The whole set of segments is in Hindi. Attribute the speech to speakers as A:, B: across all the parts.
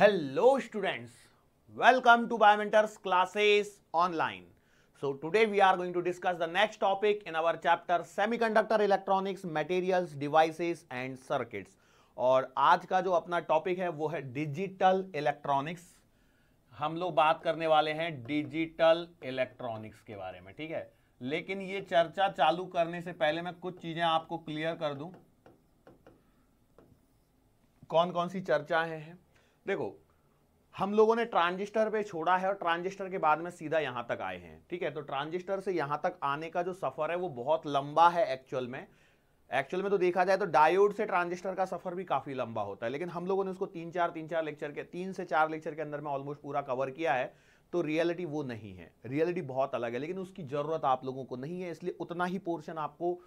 A: Hello students welcome to Biomentors classes online so today we are going to discuss the next topic in our chapter semiconductor electronics materials devices and circuits और आज का जो अपना टॉपिक है वो है डिजिटल इलेक्ट्रॉनिक्स हम लोग बात करने वाले हैं डिजिटल इलेक्ट्रॉनिक्स के बारे में ठीक है लेकिन ये चर्चा चालू करने से पहले मैं कुछ चीजें आपको क्लियर कर दूं कौन कौन सी चर्चाएं हैं है? देखो हम लोगों ने ट्रांजिस्टर पे छोड़ा है और ट्रांजिस्टर के बाद में सीधा यहां तक आए हैं ठीक है तो ट्रांजिस्टर से यहां तक आने का जो सफर है वो बहुत लंबा है एक्चुअल में एक्चुअल में तो देखा जाए तो डायोड से ट्रांजिस्टर का सफर भी काफी लंबा होता है लेकिन हम लोगों ने उसको तीन चार तीन चार लेक्चर के तीन से चार लेक्चर के अंदर में ऑलमोस्ट पूरा कवर किया है तो रियलिटी वो नहीं है रियलिटी बहुत अलग है लेकिन उसकी ज़रूरत आप लोगों को नहीं है इसलिए उतना ही पोर्शन आपको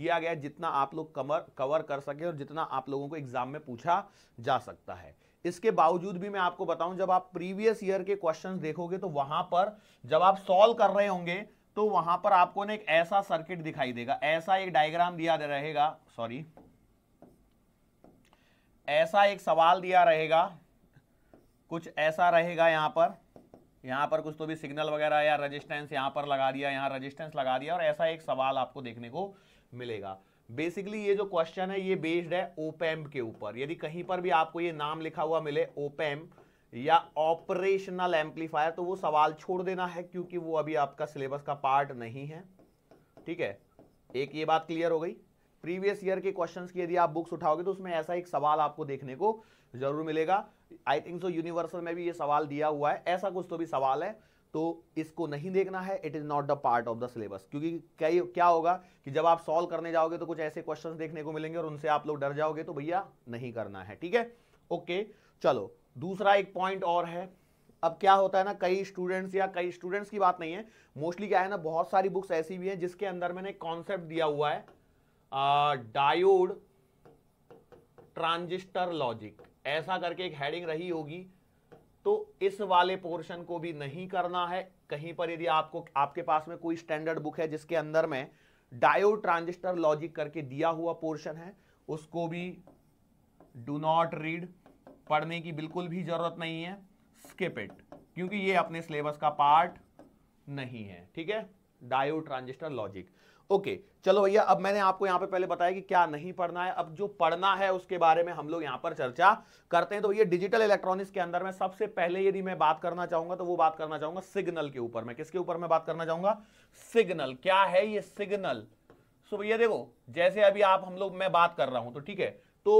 A: दिया गया जितना आप लोग कमर कवर कर सके और जितना आप लोगों को एग्जाम में पूछा जा सकता है इसके बावजूद भी मैं आपको बताऊं जब आप प्रीवियस ईयर के क्वेश्चन देखोगे तो वहां पर जब आप सॉल्व कर रहे होंगे तो वहां पर आपको ना एक ऐसा सर्किट दिखाई देगा ऐसा एक डायग्राम दिया रहेगा सॉरी ऐसा एक सवाल दिया रहेगा कुछ ऐसा रहेगा यहां पर यहां पर कुछ तो भी सिग्नल वगैरह या रेजिस्टेंस यहां पर लगा दिया यहां रेजिस्टेंस लगा दिया और ऐसा एक सवाल आपको देखने को मिलेगा बेसिकली ये जो क्वेश्चन है ये बेस्ड है ओपैम के ऊपर यदि कहीं पर भी आपको ये नाम लिखा हुआ मिले ओपेम्प या ऑपरेशनल एम्पलीफायर तो वो सवाल छोड़ देना है क्योंकि वो अभी आपका सिलेबस का पार्ट नहीं है ठीक है एक ये बात क्लियर हो गई प्रीवियस ईयर के क्वेश्चंस की यदि आप बुक्स उठाओगे तो उसमें ऐसा एक सवाल आपको देखने को जरूर मिलेगा आई थिंक सो यूनिवर्सल में भी ये सवाल दिया हुआ है ऐसा कुछ तो भी सवाल है तो इसको नहीं देखना है it is not the part of the syllabus क्योंकि क्या क्या होगा कि जब आप सॉल्व करने जाओगे तो कुछ ऐसे क्वेश्चंस देखने को मिलेंगे और उनसे आप लोग डर जाओगे तो भैया नहीं करना है ठीक है ओके चलो दूसरा एक पॉइंट और है अब क्या होता है ना कई स्टूडेंट्स या कई स्टूडेंट्स की बात नहीं है मोस्टली क्या है ना बहुत सारी बुक्स ऐसी भी हैं जिसके अंदर मैंने कॉन्सेप्ट दिया हुआ है डायोड ट्रांजिस्टर लॉजिक ऐसा करके एक हेडिंग रही होगी तो इस वाले पोर्शन को भी नहीं करना है कहीं पर यदि आपको आपके पास में कोई स्टैंडर्ड बुक है जिसके अंदर में डायो ट्रांजिस्टर लॉजिक करके दिया हुआ पोर्शन है उसको भी डू नॉट रीड पढ़ने की बिल्कुल भी जरूरत नहीं है स्किप इट क्योंकि ये अपने सिलेबस का पार्ट नहीं है ठीक है डायो ट्रांजिस्टर लॉजिक ओके चलो भैया अब मैंने आपको यहां पे पहले बताया कि क्या नहीं पढ़ना है अब जो पढ़ना है उसके बारे में हम लोग यहां पर चर्चा करते हैं तो ये डिजिटल इलेक्ट्रॉनिक्स के अंदर में सबसे पहले यदि मैं बात करना चाहूंगा तो वो बात करना चाहूंगा सिग्नल के ऊपर मैं किसके ऊपर मैं बात करना चाहूंगा सिग्नल क्या है ये सिग्नल सो भैया देखो जैसे अभी आप हम लोग मैं बात कर रहा हूं तो ठीक है तो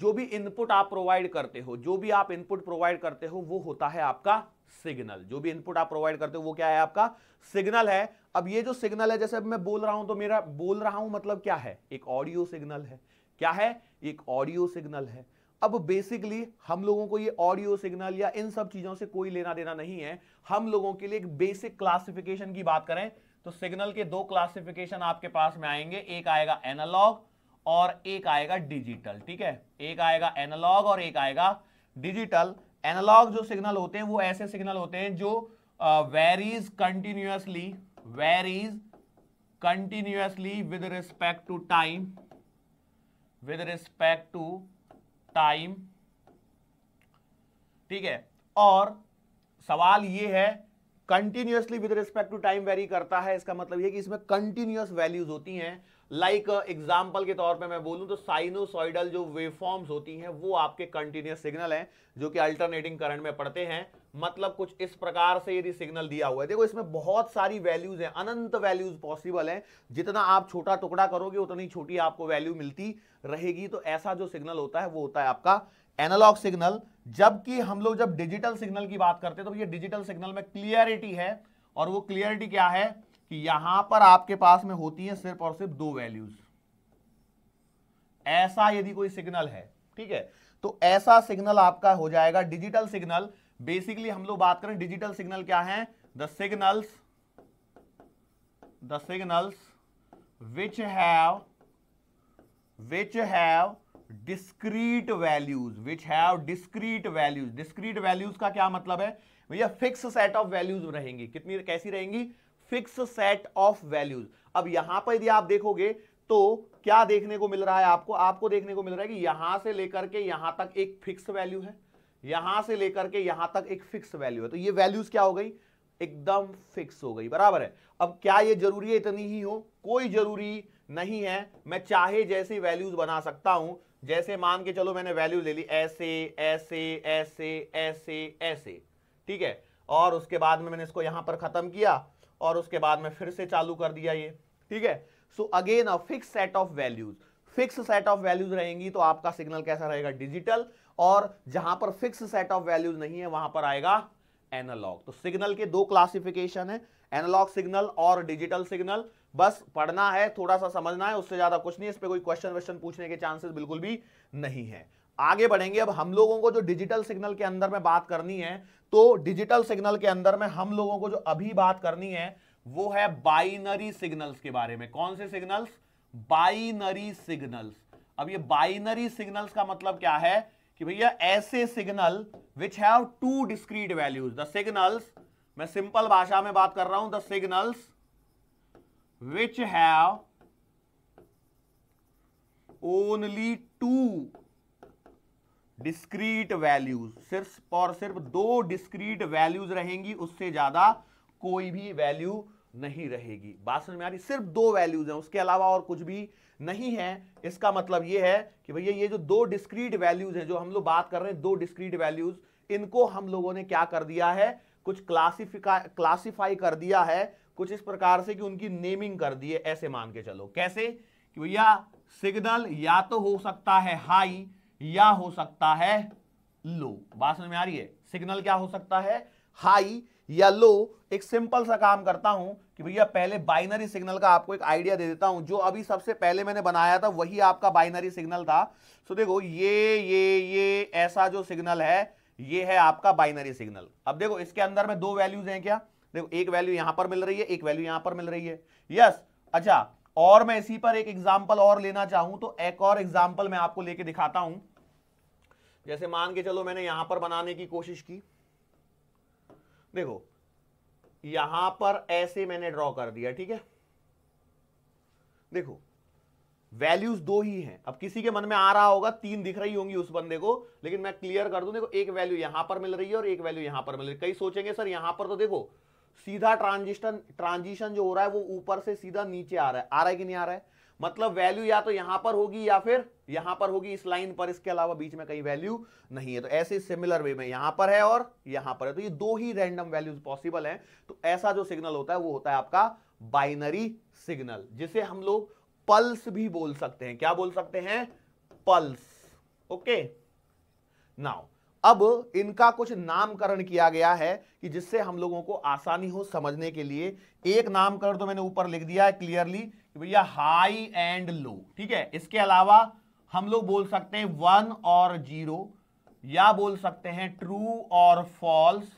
A: जो भी इनपुट आप प्रोवाइड करते हो जो भी आप इनपुट प्रोवाइड करते हो वो होता है आपका सिग्नल जो भी इनपुट आप प्रोवाइड करते हो वो क्या है आपका सिग्नल है अब ये जो सिग्नल है जैसे अब मैं बोल रहा हूं तो मेरा बोल रहा हूं मतलब क्या है एक ऑडियो सिग्नल है क्या है एक ऑडियो सिग्नल है अब बेसिकली हम लोगों को ये ऑडियो सिग्नल या इन सब चीजों से कोई लेना देना नहीं है हम लोगों के लिए एक बेसिक क्लासिफिकेशन की बात करें तो सिग्नल के दो क्लासिफिकेशन आपके पास में आएंगे एक आएगा एनालॉग और एक आएगा डिजिटल ठीक है एक आएगा एनालॉग और एक आएगा डिजिटल एनालॉग जो सिग्नल होते हैं वो ऐसे सिग्नल होते हैं जो varies continuously varies continuously with respect to time with respect to time ठीक है और सवाल ये है continuously with respect to time vary करता है इसका मतलब ये कि इसमें कंटिन्यूस वैल्यूज होती हैं लाइक like, एग्जाम्पल uh, के तौर पे मैं बोलूं तो साइनोसॉइडल जो वेवफॉर्म्स होती हैं वो आपके कंटिन्यूस सिग्नल हैं जो कि अल्टरनेटिंग करंट में पड़ते हैं मतलब कुछ इस प्रकार से यदि सिग्नल दिया हुआ है देखो इसमें बहुत सारी वैल्यूज हैं अनंत वैल्यूज पॉसिबल हैं जितना आप छोटा टुकड़ा करोगे उतनी छोटी आपको वैल्यू मिलती रहेगी तो ऐसा जो सिग्नल होता है वो होता है आपका एनालॉग सिग्नल जबकि हम लोग जब डिजिटल सिग्नल की बात करते हैं तो ये डिजिटल सिग्नल में क्लियरिटी है और वो क्लियरिटी क्या है कि यहां पर आपके पास में होती है सिर्फ और सिर्फ दो वैल्यूज ऐसा यदि कोई सिग्नल है ठीक है तो ऐसा सिग्नल आपका हो जाएगा डिजिटल सिग्नल बेसिकली हम लोग बात करें डिजिटल सिग्नल क्या है the signals the signals which have which have discrete values which have discrete values discrete values का क्या मतलब है भैया फिक्स सेट ऑफ वैल्यूज रहेंगी कितनी कैसी रहेंगी फिक्स सेट ऑफ वैल्यूज अब यहां पर यदि आप देखोगे तो क्या देखने को मिल रहा है आपको आपको देखने को मिल रहा है कि यहां से लेकर के यहां तक एक फिक्स वैल्यू है यहां से लेकर के यहां तक एक फिक्स वैल्यू है तो ये वैल्यूज क्या हो गई एकदम फिक्स हो गई बराबर है अब क्या ये जरूरी है इतनी ही हो कोई जरूरी नहीं है मैं चाहे जैसे वैल्यूज बना सकता हूं जैसे मान के चलो मैंने वैल्यू ले ली ऐसे ऐसे ऐसे ऐसे ऐसे ठीक है और उसके बाद में मैंने इसको यहां पर खत्म किया और उसके बाद में फिर से चालू कर दिया ये ठीक है so again a fix set of values fix set of values रहेंगी तो आपका सिग्नल कैसा रहेगा डिजिटल और जहां पर फिक्स सेट ऑफ वैल्यूज नहीं है वहां पर आएगा एनालॉग तो सिग्नल के दो क्लासिफिकेशन है एनालॉग सिग्नल और डिजिटल सिग्नल बस पढ़ना है थोड़ा सा समझना है उससे ज्यादा कुछ नहीं इस पर कोई क्वेश्चन वेश्चन पूछने के चांसेस बिल्कुल भी नहीं है आगे बढ़ेंगे अब हम लोगों को जो डिजिटल सिग्नल के अंदर में बात करनी है तो डिजिटल सिग्नल के अंदर में हम लोगों को जो अभी बात करनी है वो है बाइनरी सिग्नल्स के बारे में कौन से सिग्नल्स बाइनरी सिग्नल्स अब ये बाइनरी सिग्नल्स का मतलब क्या है कि भैया ऐसे signal which have two discrete values the signals मैं सिंपल भाषा में बात कर रहा हूं the signals which have only two discrete values सिर्फ और सिर्फ दो डिस्क्रीट वैल्यूज रहेंगी उससे ज्यादा कोई भी वैल्यू नहीं रहेगी बात समझ में आ रही सिर्फ दो वैल्यूज हैं उसके अलावा और कुछ भी नहीं है इसका मतलब यह है कि भैया ये जो दो डिस्क्रीट वैल्यूज हैं जो हम लोग बात कर रहे हैं दो डिस्क्रीट वैल्यूज इनको हम लोगों ने क्या कर दिया है कुछ क्लासिफिका क्लासिफाई कर दिया है कुछ इस प्रकार से कि उनकी नेमिंग कर दी है ऐसे मान के चलो कैसे कि भैया सिग्नल या तो हो सकता है हाई या हो सकता है लो बात समझ में आ रही है सिग्नल क्या हो सकता है हाई या लो एक सिंपल सा काम करता हूं कि भैया पहले बाइनरी सिग्नल का आपको एक आइडिया दे देता हूं जो अभी सबसे पहले मैंने बनाया था वही आपका बाइनरी सिग्नल था सो देखो ये ये ये ऐसा जो सिग्नल है ये है आपका बाइनरी सिग्नल अब देखो इसके अंदर में दो वैल्यूज हैं क्या देखो एक वैल्यू यहां पर मिल रही है एक वैल्यू यहां पर मिल रही है यस अच्छा और मैं इसी पर एक एग्जाम्पल और लेना चाहूं तो एक और एग्जाम्पल मैं आपको लेके दिखाता हूं जैसे मान के चलो मैंने यहां पर बनाने की कोशिश की देखो यहां पर ऐसे मैंने ड्रॉ कर दिया ठीक है देखो वैल्यूज दो ही हैं अब किसी के मन में आ रहा होगा तीन दिख रही होंगी उस बंदे को लेकिन मैं क्लियर कर दूं देखो एक वैल्यू यहां पर मिल रही है और एक वैल्यू यहां पर मिल रही है कई सोचेंगे सर यहां पर तो देखो सीधा ट्रांजिशन ट्रांजिशन जो हो रहा है वो ऊपर से सीधा नीचे आ रहा है आ रहा है कि नहीं आ रहा है मतलब वैल्यू या तो यहां पर होगी या फिर यहां पर होगी इस लाइन पर इसके अलावा बीच में कहीं वैल्यू नहीं है तो ऐसे सिमिलर वे में यहां पर है और यहां पर है तो ये दो ही रैंडम वैल्यूज पॉसिबल हैं तो ऐसा जो सिग्नल होता है वो होता है आपका बाइनरी सिग्नल जिसे हम लोग पल्स भी बोल सकते हैं क्या बोल सकते हैं पल्स ओके नाउ अब इनका कुछ नामकरण किया गया है कि जिससे हम लोगों को आसानी हो समझने के लिए एक नामकरण तो मैंने ऊपर लिख दिया है क्लियरली भैया हाई एंड लो ठीक है इसके अलावा हम लोग बोल सकते हैं वन और जीरो या बोल सकते हैं ट्रू और फॉल्स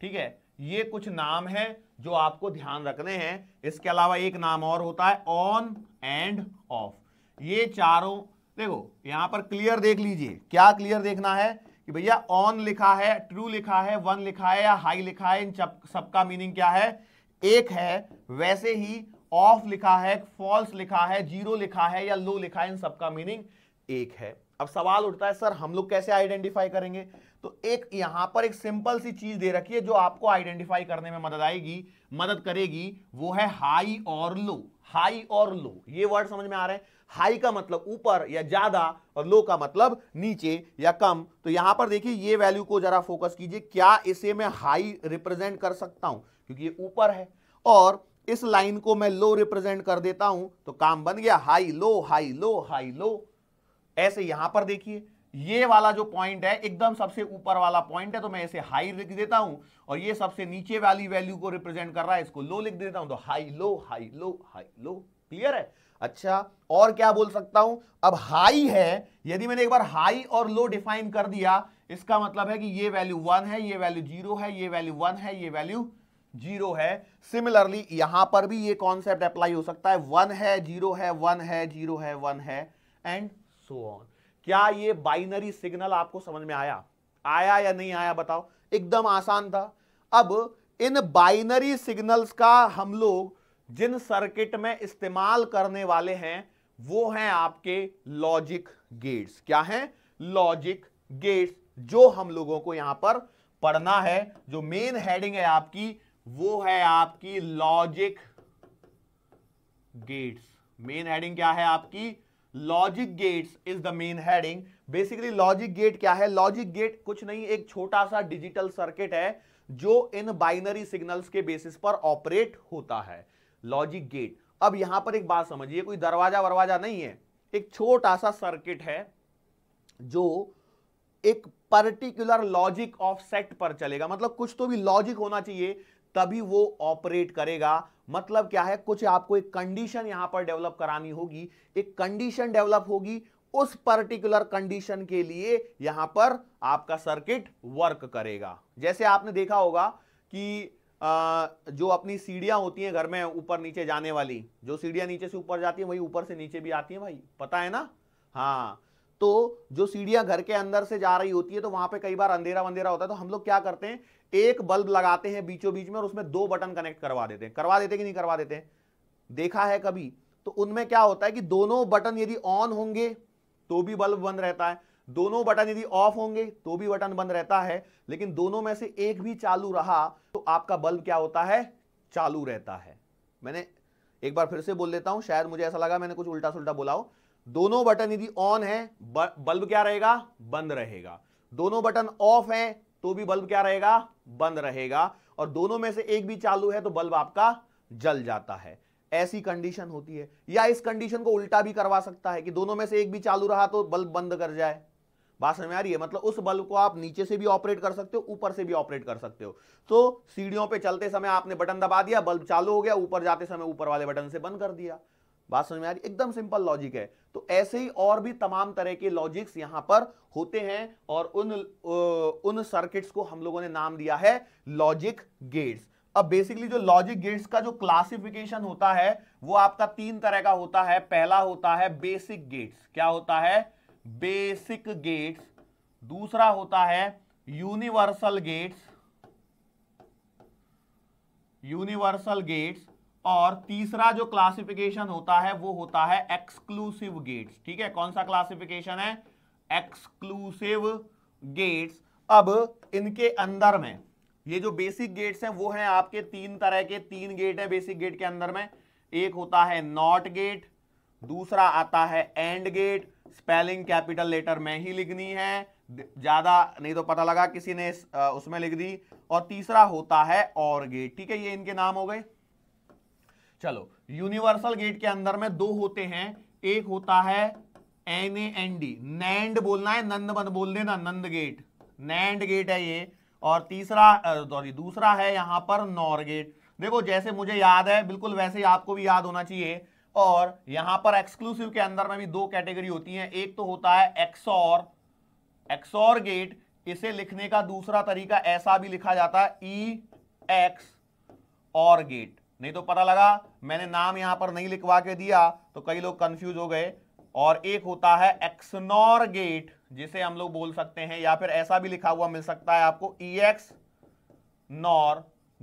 A: ठीक है ये कुछ नाम है जो आपको ध्यान रखने हैं इसके अलावा एक नाम और होता है ऑन एंड ऑफ ये चारों देखो यहां पर क्लियर देख लीजिए क्या क्लियर देखना है कि भैया ऑन लिखा है ट्रू लिखा है वन लिखा है या हाई लिखा है इन सबका मीनिंग क्या है एक है वैसे ही ऑफ लिखा है फॉल्स लिखा है जीरो लिखा है या लो लिखा है इन सबका मीनिंग एक है अब सवाल उठता है सर हम लोग कैसे आइडेंटिफाई करेंगे तो एक यहां पर एक सिंपल सी चीज दे रखी है जो आपको आइडेंटिफाई करने में मदद आएगी मदद करेगी वो है हाई और लो हाई और लो ये वर्ड समझ में आ रहे हैं हाई का मतलब ऊपर या ज्यादा और लो का मतलब नीचे या कम तो यहां पर देखिए ये वैल्यू को जरा फोकस कीजिए क्या इसे मैं हाई रिप्रेजेंट कर सकता हूं क्योंकि ये ऊपर है और इस लाइन को मैं लो रिप्रेजेंट कर देता हूं तो काम बन गया high low high low high low ऐसे यहां पर देखिए ये वाला जो पॉइंट है एकदम सबसे ऊपर वाला पॉइंट है तो मैं इसे हाई लिख देता हूं और ये सबसे नीचे वाली वैल्यू को रिप्रेजेंट कर रहा है इसको लो लिख देता हूं तो high low high low high low clear है अच्छा और क्या बोल सकता हूं अब हाई है यदि मैंने एक बार हाई और लो डिफाइन कर दिया इसका मतलब है कि ये वैल्यू वन है ये वैल्यू जीरो है ये वैल्यू वन है ये वैल्यू जीरो है सिमिलरली यहां पर भी ये कॉन्सेप्ट अप्लाई हो सकता है वन है जीरो है वन है जीरो है वन है एंड सो ऑन क्या ये बाइनरी सिग्नल आपको समझ में आया आया या नहीं आया बताओ एकदम आसान था अब इन बाइनरी सिग्नल्स का हम लोग जिन सर्किट में इस्तेमाल करने वाले हैं वो हैं आपके लॉजिक गेट्स क्या हैं लॉजिक गेट्स जो हम लोगों को यहां पर पढ़ना है जो मेन हेडिंग है आपकी वो है आपकी लॉजिक गेट्स मेन हेडिंग क्या है आपकी logic gates is the main heading basically logic gate क्या है लॉजिक गेट कुछ नहीं एक छोटा सा डिजिटल सर्किट है जो इन बाइनरी सिग्नल्स के बेसिस पर ऑपरेट होता है लॉजिक गेट अब यहां पर एक बात समझिए कोई दरवाजा वरवाजा नहीं है एक छोटा सा सर्किट है जो एक पर्टिकुलर लॉजिक ऑफ सेट पर चलेगा मतलब कुछ तो भी लॉजिक होना चाहिए तभी वो ऑपरेट करेगा मतलब क्या है कुछ आपको एक कंडीशन यहां पर डेवलप करानी होगी एक कंडीशन डेवलप होगी उस पर्टिकुलर कंडीशन के लिए यहां पर आपका सर्किट वर्क करेगा जैसे आपने देखा होगा कि आ, जो अपनी सीढ़ियां होती हैं घर में ऊपर नीचे जाने वाली जो सीढ़ियां नीचे से ऊपर जाती हैं वही ऊपर से नीचे भी आती हैं भाई पता है ना हाँ तो जो सीढ़ियां घर के अंदर से जा रही होती है तो वहां पे कई बार अंधेरा वंधेरा होता है तो हम लोग क्या करते हैं एक बल्ब लगाते हैं बीचों बीच में और उसमें दो बटन कनेक्ट करवा देते हैं करवा देते कि नहीं करवा देते देखा है कभी तो उनमें क्या होता है कि दोनों बटन यदि ऑन होंगे तो भी बल्ब बंद रहता है दोनों बटन यदि ऑफ होंगे तो भी बटन बंद रहता है लेकिन दोनों में से एक भी चालू रहा तो आपका बल्ब क्या होता है चालू रहता है मैंने एक बार फिर से बोल देता हूं शायद मुझे ऐसा लगा मैंने कुछ उल्टा सुल्टा बोला हो दोनों बटन यदि ऑन है बल्ब क्या रहेगा बंद रहेगा दोनों बटन ऑफ है तो भी बल्ब क्या रहेगा बंद रहेगा और दोनों में से एक भी चालू है तो बल्ब आपका जल जाता है ऐसी कंडीशन होती है या इस कंडीशन को उल्टा भी करवा सकता है कि दोनों में से एक भी चालू रहा तो बल्ब बंद कर जाए बात समझ में आ रही है मतलब उस बल्ब को आप नीचे से भी ऑपरेट कर सकते हो ऊपर से भी ऑपरेट कर सकते हो तो सीढ़ियों पे चलते समय आपने बटन दबा दिया बल्ब चालू हो गया ऊपर जाते समय ऊपर वाले बटन से बंद कर दिया बात समझ में आ रही एकदम सिंपल लॉजिक है तो ऐसे ही और भी तमाम तरह के लॉजिक्स यहां पर होते हैं और उन उन सर्किट्स को हम लोगों ने नाम दिया है लॉजिक गेट्स अब बेसिकली जो लॉजिक गेट्स का जो क्लासिफिकेशन होता है वो आपका तीन तरह का होता है पहला होता है बेसिक गेट्स क्या होता है बेसिक गेट्स दूसरा होता है यूनिवर्सल गेट्स यूनिवर्सल गेट्स और तीसरा जो क्लासिफिकेशन होता है वो होता है एक्सक्लूसिव गेट्स ठीक है कौन सा क्लासिफिकेशन है एक्सक्लूसिव गेट्स अब इनके अंदर में ये जो बेसिक गेट्स हैं वो हैं आपके तीन तरह के तीन गेट हैं बेसिक गेट के अंदर में एक होता है नॉट गेट दूसरा आता है AND gate spelling capital letter में ही लिखनी है ज़्यादा नहीं तो पता लगा किसी ने उसमें लिख दी और तीसरा होता है और गेट ठीक है ये इनके नाम हो गए चलो यूनिवर्सल गेट के अंदर में दो होते हैं एक होता है N A N D NAND बोलना है नंद मत बोल देना नंद गेट नैंड गेट है ये और तीसरा सॉरी दूसरा है यहां पर नॉर गेट देखो जैसे मुझे याद है बिल्कुल वैसे ही आपको भी याद होना चाहिए और यहां पर एक्सक्लूसिव के अंदर में भी दो कैटेगरी होती हैं एक तो होता है एक्सोर एक्सोर गेट इसे लिखने का दूसरा तरीका ऐसा भी लिखा जाता है ई एक्स और गेट नहीं तो पता लगा मैंने नाम यहां पर नहीं लिखवा के दिया तो कई लोग कंफ्यूज हो गए और एक होता है एक्सनॉर गेट जिसे हम लोग बोल सकते हैं या फिर ऐसा भी लिखा हुआ मिल सकता है आपको ई एक्स नॉर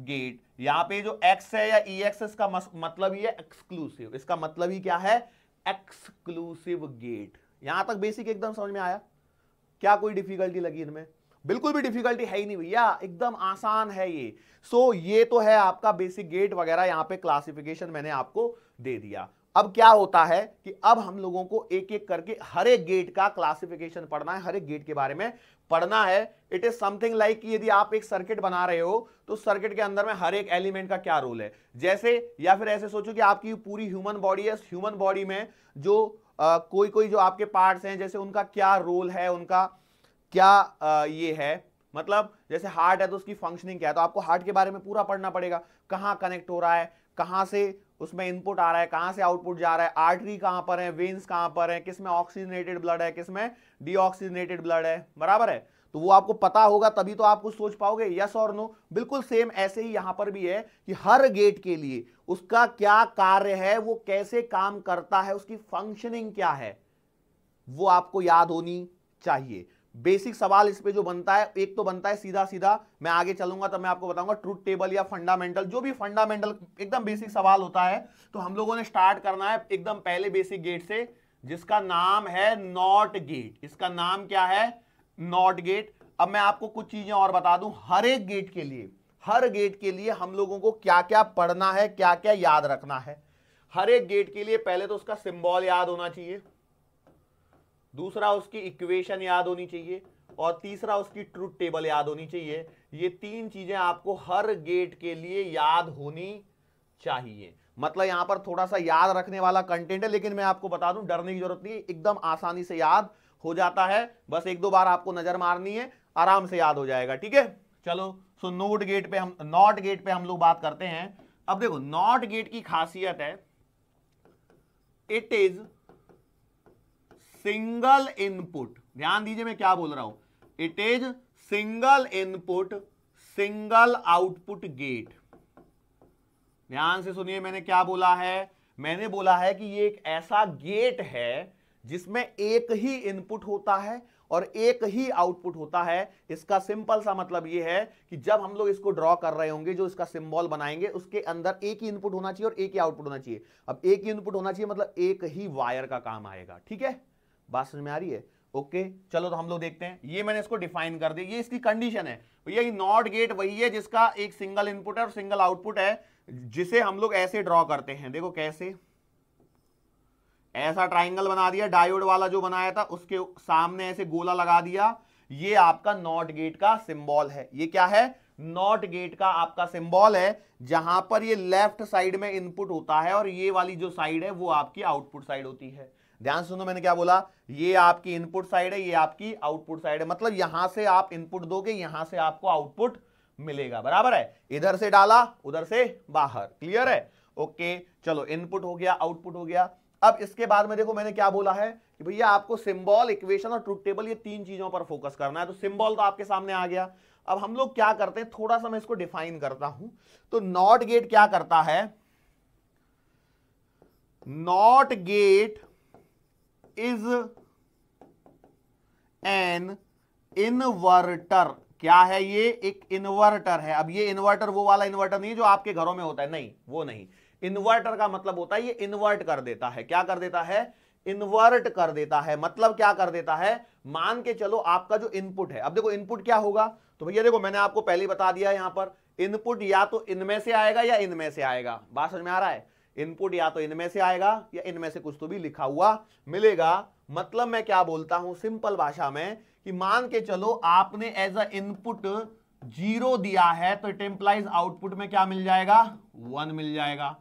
A: गेट यहां पे जो एक्स है या ई e एक्स इसका मतलब ही है एक्सक्लूसिव इसका मतलब ही क्या है एक्सक्लूसिव गेट यहां तक बेसिक एकदम समझ में आया क्या कोई डिफिकल्टी लगी इनमें बिल्कुल भी डिफिकल्टी है ही नहीं भैया एकदम आसान है ये सो so, ये तो है आपका बेसिक गेट वगैरह यहाँ पे क्लासिफिकेशन मैंने आपको दे दिया अब क्या होता है कि अब हम लोगों को एक एक करके हर एक गेट का क्लासिफिकेशन पढ़ना है हर एक गेट के बारे में पढ़ना है इट इज समथिंग लाइक यदि आप एक सर्किट बना रहे हो तो सर्किट के अंदर में हर एक एलिमेंट का क्या रोल है जैसे या फिर ऐसे सोचो कि आपकी पूरी ह्यूमन बॉडी है ह्यूमन बॉडी में जो आ, कोई कोई जो आपके पार्ट्स हैं जैसे उनका क्या रोल है उनका क्या ये है मतलब जैसे हार्ट है तो उसकी फंक्शनिंग क्या है तो आपको हार्ट के बारे में पूरा पढ़ना पड़ेगा कहाँ कनेक्ट हो रहा है कहाँ से उसमें इनपुट आ रहा है कहाँ से आउटपुट जा रहा है आर्टरी कहाँ पर है वेन्स कहाँ पर है किसमें ऑक्सीजनेटेड ब्लड है किसमें डी डीऑक्सीजनेटेड ब्लड है बराबर है तो वो आपको पता होगा तभी तो आप कुछ सोच पाओगे यस और नो बिल्कुल सेम ऐसे ही यहां पर भी है कि हर गेट के लिए उसका क्या कार्य है वो कैसे काम करता है उसकी फंक्शनिंग क्या है वो आपको याद होनी चाहिए बेसिक सवाल इस पे जो बनता है एक तो बनता है सीधा सीधा मैं आगे चलूंगा तो मैं आपको बताऊंगा ट्रूथ टेबल या फंडामेंटल जो भी फंडामेंटल एकदम बेसिक सवाल होता है तो हम लोगों ने स्टार्ट करना है एकदम पहले बेसिक गेट से जिसका नाम है नॉट गेट इसका नाम क्या है नॉट गेट अब मैं आपको कुछ चीजें और बता दूं हर एक गेट के लिए हर गेट के लिए हम लोगों को क्या क्या पढ़ना है क्या क्या याद रखना है हर एक गेट के लिए पहले तो उसका सिंबॉल याद होना चाहिए दूसरा उसकी इक्वेशन याद होनी चाहिए और तीसरा उसकी ट्रूथ टेबल याद होनी चाहिए ये तीन चीजें आपको हर गेट के लिए याद होनी चाहिए मतलब यहां पर थोड़ा सा याद रखने वाला कंटेंट है लेकिन मैं आपको बता दूं डरने की जरूरत नहीं एकदम आसानी से याद हो जाता है बस एक दो बार आपको नजर मारनी है आराम से याद हो जाएगा ठीक है चलो सो नोट गेट पे हम नॉट गेट पे हम लोग बात करते हैं अब देखो नॉट गेट की खासियत है इट इज सिंगल इनपुट ध्यान दीजिए मैं क्या बोल रहा हूं it is single input single output gate ध्यान से सुनिए मैंने क्या बोला है मैंने बोला है कि ये एक ऐसा गेट है जिसमें एक ही इनपुट होता है और एक ही आउटपुट होता है इसका सिंपल सा मतलब ये है कि जब हम लोग इसको ड्रॉ कर रहे होंगे जो इसका सिंबल बनाएंगे उसके अंदर एक ही इनपुट होना चाहिए और एक ही आउटपुट होना चाहिए अब एक ही इनपुट होना चाहिए मतलब एक ही वायर का काम आएगा ठीक है बात समझ में आ रही है ओके okay, चलो तो हम लोग देखते हैं ये मैंने इसको डिफाइन कर दिया ये इसकी कंडीशन है भैया ये नॉट गेट वही है जिसका एक सिंगल इनपुट है और सिंगल आउटपुट है जिसे हम लोग ऐसे ड्रॉ करते हैं देखो कैसे ऐसा ट्राइंगल बना दिया डायोड वाला जो बनाया था उसके सामने ऐसे गोला लगा दिया ये आपका नॉट गेट का सिंबल है ये क्या है नॉट गेट का आपका सिंबल है जहां पर ये लेफ्ट साइड में इनपुट होता है और ये वाली जो साइड है वो आपकी आउटपुट साइड होती है ध्यान सुनो मैंने क्या बोला ये आपकी इनपुट साइड है ये आपकी आउटपुट साइड है मतलब यहां से आप इनपुट दोगे यहां से आपको आउटपुट मिलेगा बराबर है इधर से डाला उधर से बाहर क्लियर है ओके चलो इनपुट हो गया आउटपुट हो गया अब इसके बाद में देखो मैंने क्या बोला है कि भैया आपको सिंबल इक्वेशन और ट्रूथ टेबल ये तीन चीजों पर फोकस करना है तो सिंबल तो आपके सामने आ गया अब हम लोग क्या करते हैं थोड़ा सा मैं इसको डिफाइन करता हूं तो नॉट गेट क्या करता है NOT gate is an inverter क्या है ये एक इन्वर्टर है अब ये इन्वर्टर वो वाला इन्वर्टर नहीं जो आपके घरों में होता है नहीं वो नहीं इन्वर्टर का मतलब होता है ये इन्वर्ट कर देता है क्या कर देता है इन्वर्ट कर देता है मतलब क्या कर देता है मान के चलो आपका जो इनपुट है अब देखो इनपुट क्या होगा तो भैया देखो मैंने आपको पहले बता दिया यहां पर इनपुट या तो इनमें से आएगा या इनमें से आएगा बात समझ में आ रहा है इनपुट या तो इनमें से आएगा या इनमें से कुछ तो भी लिखा हुआ मिलेगा मतलब मैं क्या बोलता हूं सिंपल भाषा में कि मान के चलो आपने एज अ इनपुट जीरो दिया है तो इट आउटपुट में क्या मिल जाएगा वन मिल जाएगा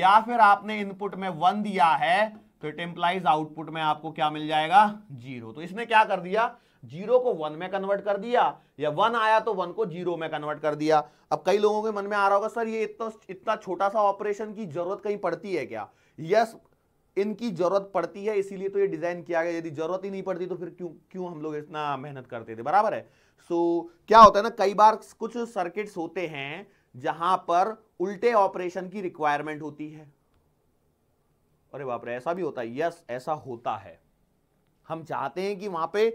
A: या फिर आपने इनपुट में वन दिया है तो इट आउटपुट में आपको क्या मिल जाएगा जीरो तो इसने क्या कर दिया जीरो को वन में कन्वर्ट कर दिया या वन आया तो वन को जीरो में कन्वर्ट कर दिया अब कई लोगों के मन में आ रहा होगा सर ये इतना इतना छोटा सा ऑपरेशन की जरूरत कहीं पड़ती है क्या यस इनकी जरूरत पड़ती है इसीलिए तो ये डिजाइन किया गया यदि जरूरत ही नहीं पड़ती तो फिर क्यों क्यों हम लोग इतना मेहनत करते थे बराबर है सो so, क्या होता है ना कई बार कुछ सर्किट्स होते हैं जहां पर उल्टे ऑपरेशन की रिक्वायरमेंट होती है अरे बाप रे ऐसा भी होता है यस ऐसा होता है हम चाहते हैं कि वहां पे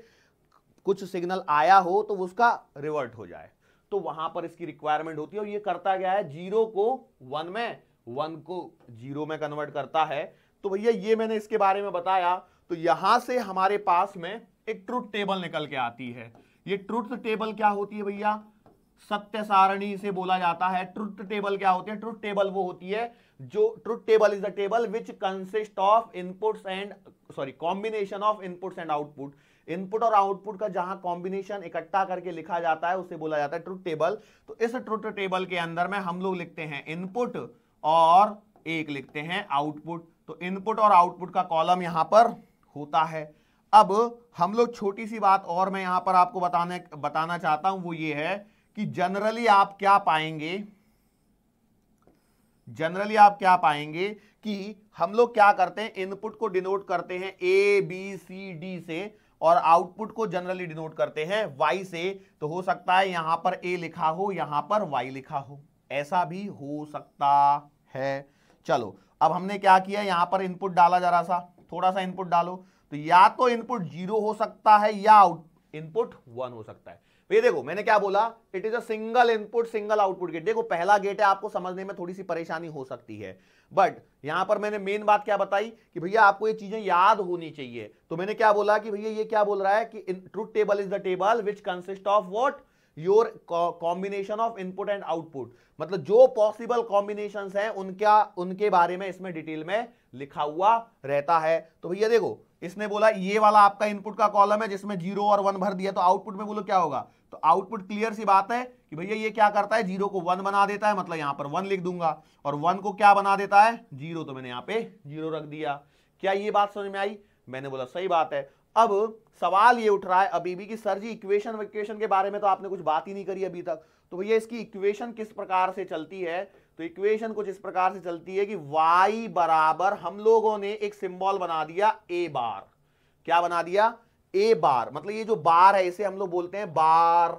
A: कुछ सिग्नल आया हो तो उसका रिवर्ट हो जाए तो वहां पर इसकी रिक्वायरमेंट होती है और ये करता गया है जीरो को वन में वन को जीरो में कन्वर्ट करता है तो भैया ये मैंने इसके बारे में बताया तो यहां से हमारे पास में एक ट्रुथ टेबल निकल के आती है ये ट्रुथ टेबल क्या होती है भैया सत्य सारणी से बोला जाता है ट्रुथ टेबल क्या होती है ट्रुथ टेबल वो होती है जो truth table is a table which consist of inputs and sorry combination of inputs and output input और आउटपुट का जहां कॉम्बिनेशन इकट्ठा करके लिखा जाता है उसे बोला जाता है ट्रुथ टेबल तो इस ट्रुथ टेबल के अंदर में हम लोग लिखते हैं इनपुट और एक लिखते हैं आउटपुट तो इनपुट और आउटपुट का कॉलम यहां पर होता है अब हम लोग छोटी सी बात और मैं यहां पर आपको बताने बताना चाहता हूं वो ये है कि जनरली आप क्या पाएंगे जनरली आप क्या पाएंगे कि हम लोग क्या करते हैं इनपुट को डिनोट करते हैं ए बी सी डी से और आउटपुट को जनरली डिनोट करते हैं वाई से तो हो सकता है यहां पर ए लिखा हो यहां पर वाई लिखा हो ऐसा भी हो सकता है चलो अब हमने क्या किया यहां पर इनपुट डाला जरा सा थोड़ा सा इनपुट डालो तो या तो इनपुट जीरो हो सकता है या आउट इनपुट वन हो सकता है तो ये देखो मैंने क्या बोला it is a single input single output gate देखो पहला गेट है आपको समझने में थोड़ी सी परेशानी हो सकती है बट यहां पर मैंने मेन बात क्या बताई कि भैया आपको ये चीजें याद होनी चाहिए तो मैंने क्या बोला कि भैया ये क्या बोल रहा है कि truth table is the table which consist of what your combination of input and output मतलब जो पॉसिबल कॉम्बिनेशन हैं उनका उनके बारे में इसमें डिटेल में लिखा हुआ रहता है तो भैया देखो इसने बोला ये वाला आपका इनपुट का कॉलम है जिसमें जीरो और वन भर दिया तो आउटपुट में बोलो क्या होगा तो आउटपुट क्लियर सी बात है कि भैया ये क्या करता है जीरो को वन बना देता है मतलब यहां पर वन लिख दूंगा और वन को क्या बना देता है जीरो तो मैंने यहां पे जीरो रख दिया क्या ये बात समझ में आई मैंने बोला सही बात है अब सवाल ये उठ रहा है अभी भी कि सर जी इक्वेशन इक्वेशन के बारे में तो आपने कुछ बात ही नहीं करी अभी तक तो भैया इसकी इक्वेशन किस प्रकार से चलती है तो इक्वेशन कुछ इस प्रकार से चलती है कि y बराबर हम लोगों ने एक सिंबल बना दिया a बार क्या बना दिया ए बार मतलब ये जो बार है इसे हम लोग बोलते हैं बार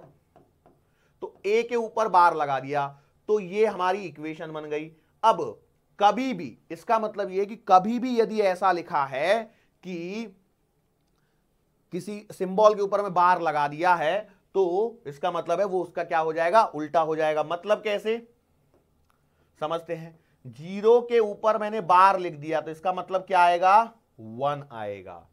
A: तो ए के ऊपर बार लगा दिया तो ये हमारी इक्वेशन बन गई अब कभी भी इसका मतलब ये कि कभी भी यदि ऐसा लिखा है कि किसी सिंबल के ऊपर में बार लगा दिया है तो इसका मतलब है वो उसका क्या हो जाएगा उल्टा हो जाएगा मतलब कैसे समझते हैं जीरो के ऊपर मैंने बार लिख दिया तो इसका मतलब क्या आएगा वन आएगा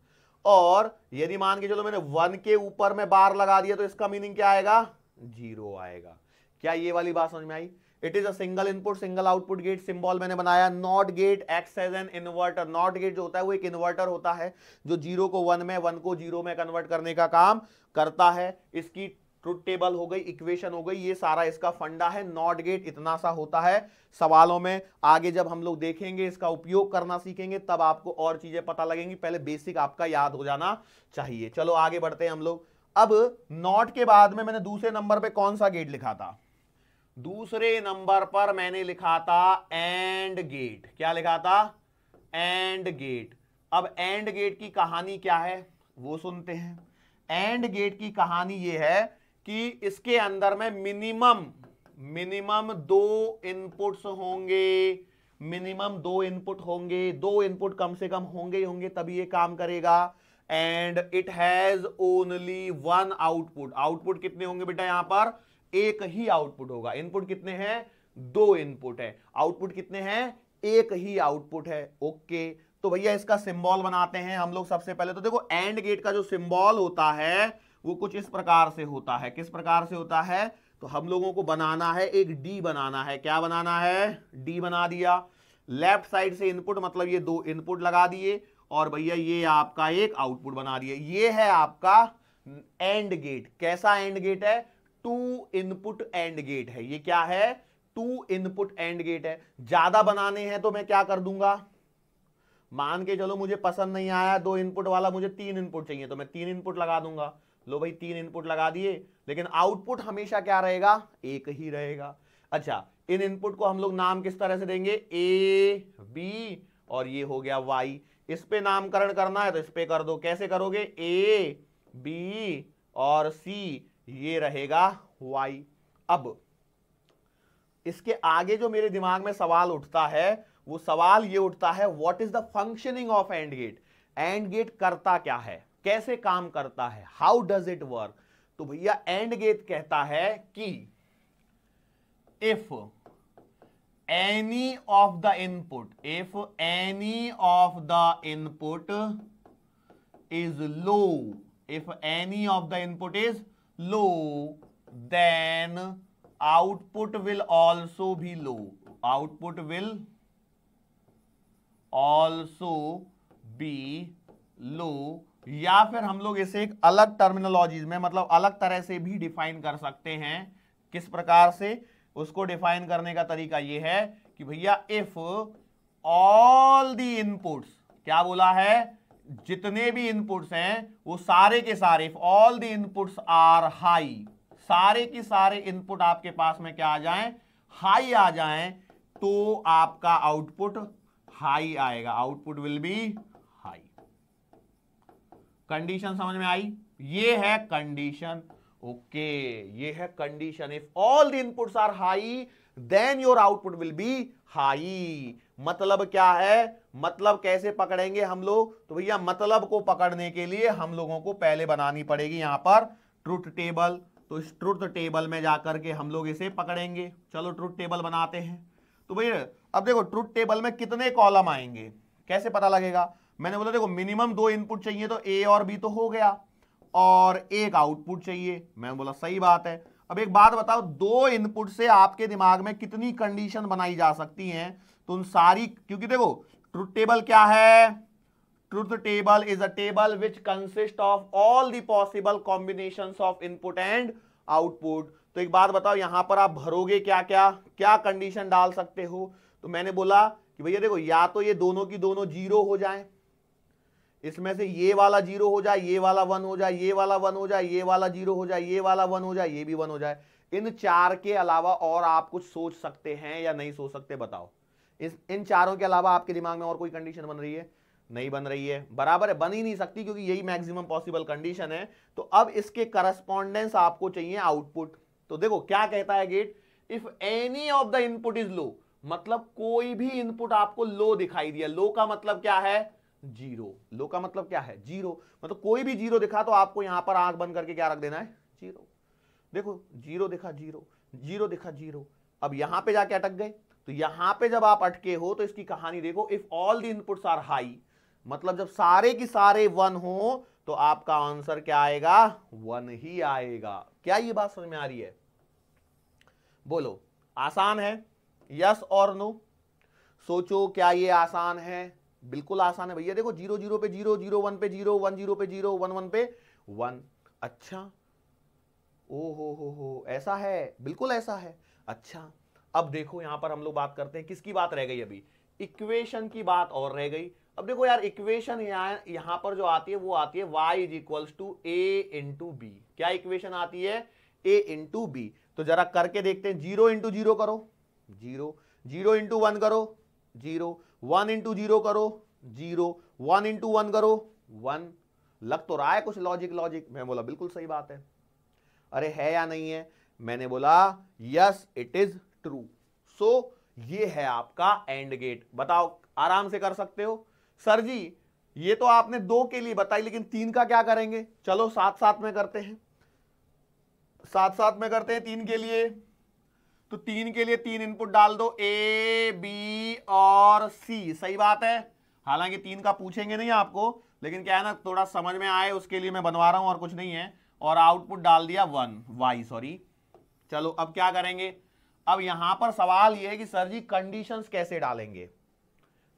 A: और यदि मान के चलो मैंने वन के ऊपर में बार लगा दिया तो इसका मीनिंग क्या आएगा जीरो आएगा क्या ये वाली बात समझ में आई it is single input single output gate symbol मैंने बनाया NOT gate acts as an inverter NOT gate जो होता है वो एक इन्वर्टर होता है जो जीरो को वन में वन को जीरो में कन्वर्ट करने का काम करता है इसकी ट्रुथ टेबल हो गई इक्वेशन हो गई ये सारा इसका फंडा है नॉट गेट इतना सा होता है सवालों में आगे जब हम लोग देखेंगे इसका उपयोग करना सीखेंगे तब आपको और चीजें पता लगेंगी पहले बेसिक आपका याद हो जाना चाहिए चलो आगे बढ़ते हैं हम लोग अब नॉट के बाद में मैंने दूसरे नंबर पर कौन सा गेट लिखा था दूसरे नंबर पर मैंने लिखा था एंड गेट क्या लिखा था एंड गेट अब एंड गेट की कहानी क्या है वो सुनते हैं एंड गेट की कहानी ये है कि इसके अंदर में मिनिमम मिनिमम दो इनपुट्स होंगे मिनिमम दो इनपुट होंगे दो इनपुट कम से कम होंगे ही होंगे तभी ये काम करेगा and it has only one output output कितने होंगे बेटा यहां पर एक ही आउटपुट होगा इनपुट कितने हैं दो इनपुट है आउटपुट कितने हैं एक ही आउटपुट है ओके okay. तो भैया इसका सिंबल बनाते हैं हम लोग सबसे पहले तो देखो एंड गेट का जो सिंबल होता है वो कुछ इस प्रकार से होता है किस प्रकार से होता है तो हम लोगों को बनाना है एक डी बनाना है क्या बनाना है डी बना दिया लेफ्ट साइड से इनपुट मतलब ये दो इनपुट लगा दिए और भैया ये आपका एक आउटपुट बना दिए ये है आपका एंड गेट कैसा एंड गेट है टू इनपुट एंड गेट है ये क्या है टू इनपुट एंड गेट है ज्यादा बनाने हैं तो मैं क्या कर दूंगा मान के चलो मुझे पसंद नहीं आया दो इनपुट वाला मुझे तीन इनपुट चाहिए तो मैं तीन इनपुट लगा दूंगा लो भाई तीन इनपुट लगा दिए लेकिन आउटपुट हमेशा क्या रहेगा एक ही रहेगा अच्छा इन इनपुट को हम लोग नाम किस तरह से देंगे ए बी और ये हो गया वाई इस पे नामकरण करना है तो इस पे कर दो कैसे करोगे ए बी और सी ये रहेगा वाई अब इसके आगे जो मेरे दिमाग में सवाल उठता है वो सवाल ये उठता है what is the functioning of AND gate AND gate करता क्या है कैसे काम करता है हाउ डज इट वर्क तो भैया एंड गेट कहता है कि if any of the input if any of the input is low if any of the input is low then output will also भी low output will also be low या फिर हम लोग इसे एक अलग टर्मिनोलॉजी में मतलब अलग तरह से भी डिफाइन कर सकते हैं किस प्रकार से उसको डिफाइन करने का तरीका यह है कि भैया इफ ऑल दी इनपुट्स क्या बोला है जितने भी इनपुट्स हैं वो सारे के सारे if all the inputs are high सारे के सारे इनपुट आपके पास में क्या आ जाएं हाई आ जाएं तो आपका आउटपुट हाई आएगा आउटपुट विल बी कंडीशन समझ में आई ये है कंडीशन ओके ये है condition if all the inputs are high then your output will be high मतलब क्या है मतलब कैसे पकड़ेंगे हम लोग तो भैया मतलब को पकड़ने के लिए हम लोगों को पहले बनानी पड़ेगी यहां पर ट्रुथ टेबल तो इस ट्रुथ टेबल में जाकर के हम लोग इसे पकड़ेंगे चलो ट्रुथ टेबल बनाते हैं तो भैया अब देखो ट्रुथ टेबल में कितने कॉलम आएंगे कैसे पता लगेगा मैंने बोला देखो मिनिमम दो इनपुट चाहिए तो ए और बी तो हो गया और एक आउटपुट चाहिए मैंने बोला सही बात है अब एक बात बताओ दो इनपुट से आपके दिमाग में कितनी कंडीशन बनाई जा सकती हैं तो उन सारी क्योंकि देखो ट्रुथ टेबल क्या है truth table is a table which consist of all the possible combination of input and output तो एक बात बताओ यहां पर आप भरोगे क्या क्या क्या कंडीशन डाल सकते हो तो मैंने बोला कि भैया देखो या तो ये दोनों की दोनों जीरो हो जाए इसमें से ये वाला जीरो हो जाए ये वाला वन हो जाए ये वाला वन हो जाए ये वाला जीरो हो जाए ये वाला वन हो जाए ये भी वन हो जाए इन चार के अलावा और आप कुछ सोच सकते हैं या नहीं सोच सकते बताओ इस इन चारों के अलावा आपके दिमाग में और कोई कंडीशन बन रही है नहीं बन रही है बराबर है बन ही नहीं सकती क्योंकि यही मैक्सिमम पॉसिबल कंडीशन है तो अब इसके करस्पॉन्डेंस आपको चाहिए आउटपुट तो देखो क्या कहता है gate if any of the input is low मतलब कोई भी इनपुट आपको लो दिखाई दिया लो का मतलब क्या है जीरो लो का मतलब क्या है जीरो मतलब कोई भी जीरो दिखा तो आपको यहां पर आंख बंद करके क्या रख देना है जीरो देखो जीरो दिखा जीरो जीरो दिखा जीरो अब यहां पे जाके अटक गए तो यहां पे जब आप अटके हो तो इसकी कहानी देखो if all the inputs are high मतलब जब सारे की सारे वन हो तो आपका आंसर क्या आएगा वन ही आएगा क्या ये बात समझ में आ रही है बोलो आसान है यस और नो सोचो क्या ये आसान है बिल्कुल आसान है भैया देखो जीरो जीरो पे जीरो जीरो वन पे जीरो वन जीरो पे जीरो वन वन पे वन अच्छा ओ हो हो हो ऐसा है बिल्कुल ऐसा है अच्छा अब देखो यहां पर हम लोग बात करते हैं किसकी बात रह गई अभी इक्वेशन की बात और रह गई अब देखो यार इक्वेशन यहां यहाँ पर जो आती है वो आती है y is equals to A into B क्या इक्वेशन आती है a इंटू बी तो जरा करके देखते हैं जीरो इंटू जीरो करो जीरो जीरो इंटू वन करो जीरो वन इंटू जीरो करो जीरो वन इंटू वन करो वन लग तो रहा है कुछ लॉजिक लॉजिक मैं बोला बिल्कुल सही बात है अरे है या नहीं है मैंने बोला yes it is true so ये है आपका एंड गेट बताओ आराम से कर सकते हो सर जी ये तो आपने दो के लिए बताई लेकिन तीन का क्या करेंगे चलो साथ साथ में करते हैं साथ साथ में करते हैं तीन के लिए तो तीन के लिए तीन इनपुट डाल दो ए बी और सी सही बात है हालांकि तीन का पूछेंगे नहीं आपको लेकिन क्या है ना थोड़ा समझ में आए उसके लिए मैं बनवा रहा हूं और कुछ नहीं है और आउटपुट डाल दिया वन वाई सॉरी चलो अब क्या करेंगे अब यहां पर सवाल यह है कि सर जी कंडीशन कैसे डालेंगे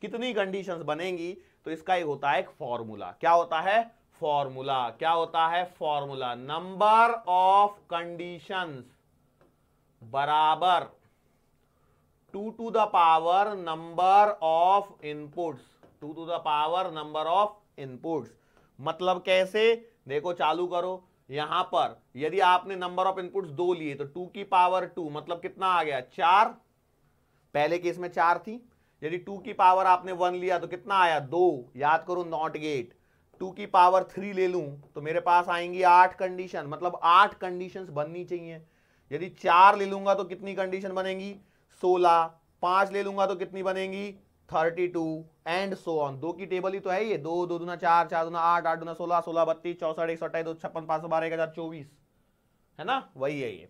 A: कितनी कंडीशन बनेंगी तो इसका एक होता है एक फॉर्मूला क्या होता है फॉर्मूला क्या होता है फॉर्मूला नंबर ऑफ कंडीशंस बराबर two to the power number of inputs two to the power number of inputs मतलब कैसे देखो चालू करो यहां पर यदि आपने नंबर ऑफ इनपुट्स दो लिए तो टू की पावर टू मतलब कितना आ गया चार पहले केस में चार थी यदि टू की पावर आपने वन लिया तो कितना आया दो याद करो नॉट गेट टू की पावर थ्री ले लूं तो मेरे पास आएंगी आठ कंडीशन मतलब आठ कंडीशंस बननी चाहिए यदि चार ले लूंगा तो कितनी कंडीशन बनेगी सोलह पांच ले लूंगा तो कितनी बनेगी thirty two and so on दो की टेबल ही तो है ये दो दो दूना चार चार दूना आठ आठ दूना सोलह सोलह बत्तीस चौसठ एक सौ अट्ठाईस दो छप्पन पांच सौ बारह एक हजार चौबीस है ना वही है ये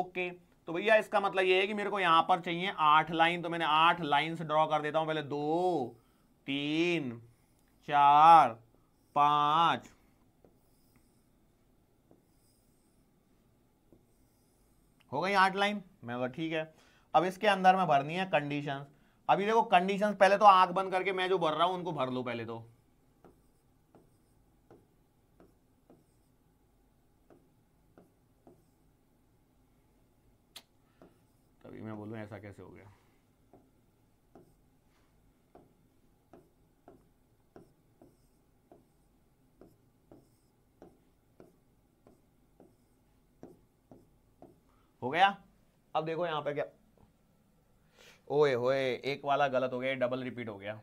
A: ओके तो भैया इसका मतलब ये है कि मेरे को यहां पर चाहिए आठ लाइन तो मैंने आठ लाइन ड्रॉ कर देता हूं पहले दो तीन चार पांच हो गई आठ लाइन मैं तो ठीक है अब इसके अंदर में भरनी है कंडीशन अभी देखो कंडीशन पहले तो आंख बंद करके मैं जो भर रहा हूं उनको भर लो पहले तो तभी मैं बोलू ऐसा कैसे हो गया हो गया अब देखो यहां पे क्या ओए होए एक वाला गलत हो गया डबल रिपीट हो गया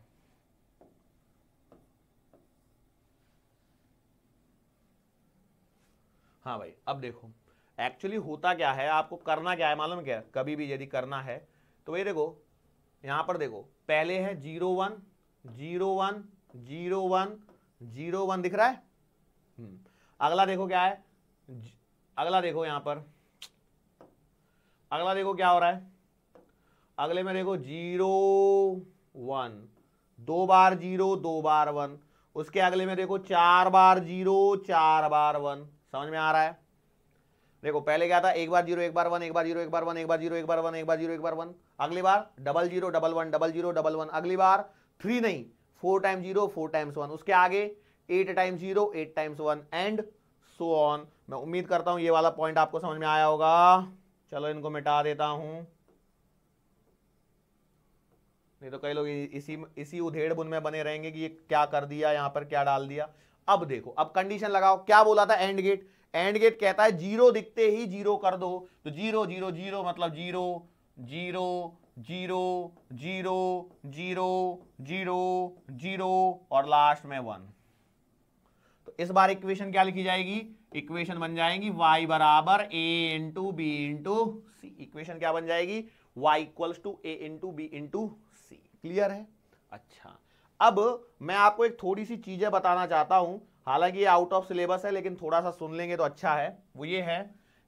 A: हाँ भाई अब देखो एक्चुअली होता क्या है आपको करना क्या है मालूम क्या कभी भी यदि करना है तो ये देखो यहां पर देखो पहले है zero one zero one zero one zero one दिख रहा है हम्म, अगला देखो क्या है अगला देखो यहां पर अगला देखो क्या हो रहा है अगले में देखो जीरो वन दो बार जीरो दो बार वन उसके अगले में देखो चार बार जीरो चार बार वन समझ में आ रहा है देखो पहले क्या था एक बार जीरो एक बार वन एक बार जीरो एक बार वन एक बार जीरो एक बार वन एक बार जीरो एक बार वन अगली बार double zero double one double zero double one अगली बार थ्री नहीं four time zero four times one उसके आगे eight times zero eight times one and so on मैं उम्मीद करता हूँ ये वाला पॉइंट आपको समझ में आया होगा चलो इनको मिटा देता हूं नहीं तो कई लोग इसी इसी उधेड़ बुन में बने रहेंगे कि ये क्या कर दिया यहां पर क्या डाल दिया अब देखो अब कंडीशन लगाओ क्या बोला था एंड गेट एंड गेट कहता है जीरो दिखते ही जीरो कर दो तो जीरो जीरो जीरो मतलब zero zero zero zero zero zero zero और लास्ट में वन तो इस बार इक्वेशन क्या लिखी जाएगी इक्वेशन बन जाएंगी y बराबर a into B into C equation क्या बन जाएगी y equals to A into B into C clear है अच्छा अब मैं आपको एक थोड़ी सी चीजें बताना चाहता हूं हालांकि ये आउट ऑफ सिलेबस है लेकिन थोड़ा सा सुन लेंगे तो अच्छा है वो ये है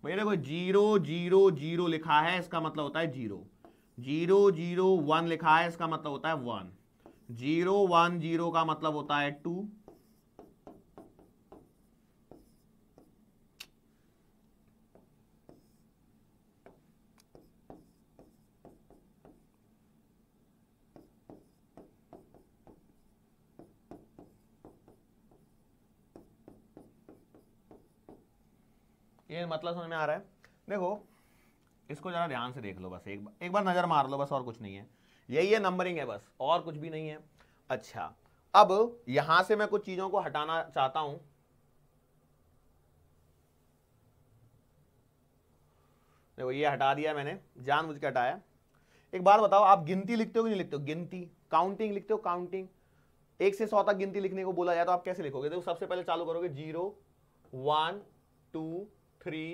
A: भैया देखो जीरो जीरो जीरो लिखा है इसका मतलब होता है जीरो जीरो जीरो वन लिखा है इसका मतलब होता है वन जीरो वन जीरो का मतलब होता है टू ये मतलब समझ में आ रहा है देखो इसको ज़रा ध्यान से देख लो बस एक एक बार नज़र मार लो बस और कुछ नहीं है यही है नंबरिंग है बस और कुछ भी नहीं है अच्छा अब यहाँ से मैं कुछ चीज़ों को हटाना चाहता हूँ देखो ये हटा दिया मैंने जानबूझ के हटाया एक बार बताओ आप गिनती लिखते हो कि नहीं लिखते हो गिनती काउंटिंग लिखते हो काउंटिंग एक से सौ तक गिनती लिखने को बोला जाए तो आप कैसे लिखोगे देखो सबसे पहले चालू करोगे zero one two three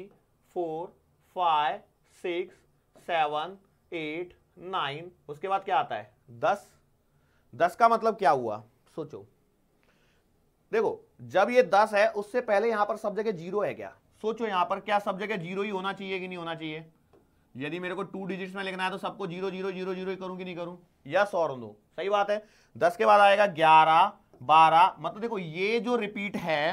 A: four five six seven eight nine उसके बाद क्या आता है दस दस का मतलब क्या हुआ सोचो देखो जब ये दस है उससे पहले यहां पर सब जगह जीरो है क्या सोचो यहां पर क्या सब जगह जीरो ही होना चाहिए कि नहीं होना चाहिए यदि मेरे को टू डिजिट्स में लिखना है तो सबको जीरो जीरो जीरो जीरो ही करूं कि नहीं करूं यस और दो सही बात है दस के बाद आएगा ग्यारह बारह मतलब देखो ये जो रिपीट है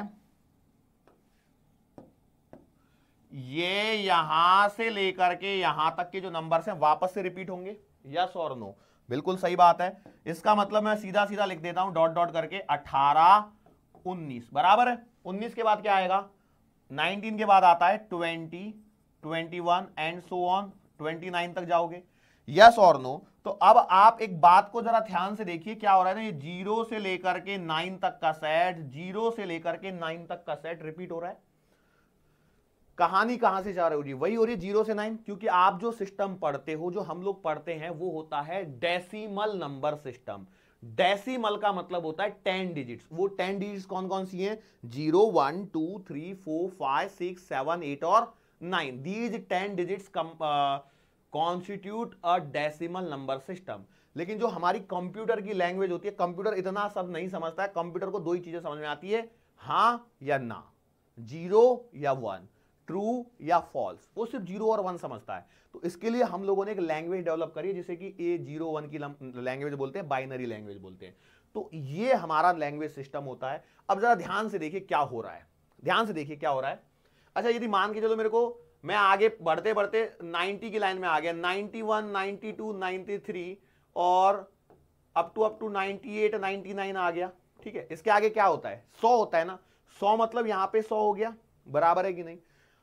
A: ये यहां से लेकर के यहां तक के जो नंबर हैं वापस से रिपीट होंगे यस और नो बिल्कुल सही बात है इसका मतलब मैं सीधा सीधा लिख देता हूं डॉट डॉट करके 18 19 बराबर है 19 के बाद क्या आएगा 19 के बाद आता है 20 21 एंड सो ऑन 29 तक जाओगे यस और नो तो अब आप एक बात को जरा ध्यान से देखिए क्या हो रहा है ना ये जीरो से लेकर के नाइन तक का सेट जीरो से लेकर के नाइन तक का सेट रिपीट हो रहा है कहानी कहां से जा रही हो रही वही हो रही है जीरो से नाइन क्योंकि आप जो सिस्टम पढ़ते हो जो हम लोग पढ़ते हैं वो होता है डेसीमल नंबर सिस्टम डेसीमल का मतलब होता है टेन डिजिट्स वो टेन डिजिट्स कौन कौन सी हैं zero one two three four five six seven eight और nine these ten digits constitute a decimal number system लेकिन जो हमारी कंप्यूटर की लैंग्वेज होती है कंप्यूटर इतना सब नहीं समझता है कंप्यूटर को दो ही चीजें समझ में आती है हा या ना जीरो या वन ट्रू या फॉल्स वो सिर्फ जीरो और वन समझता है तो इसके लिए हम लोगों ने एक लैंग्वेज डेवलप करी है जिसे कि ए जीरो वन की लैंग्वेज बोलते हैं बाइनरी लैंग्वेज बोलते हैं तो ये हमारा लैंग्वेज सिस्टम होता है अब जरा ध्यान से देखिए क्या हो रहा है ध्यान से देखिए क्या हो रहा है अच्छा यदि मान के चलो मेरे को मैं आगे बढ़ते बढ़ते 90 की लाइन में आ गया 91, 92, 93 और अप टू अप टू 98, 99 आ गया ठीक है इसके आगे क्या होता है 100 होता है ना 100 मतलब यहां पे 100 हो गया बराबर है कि नहीं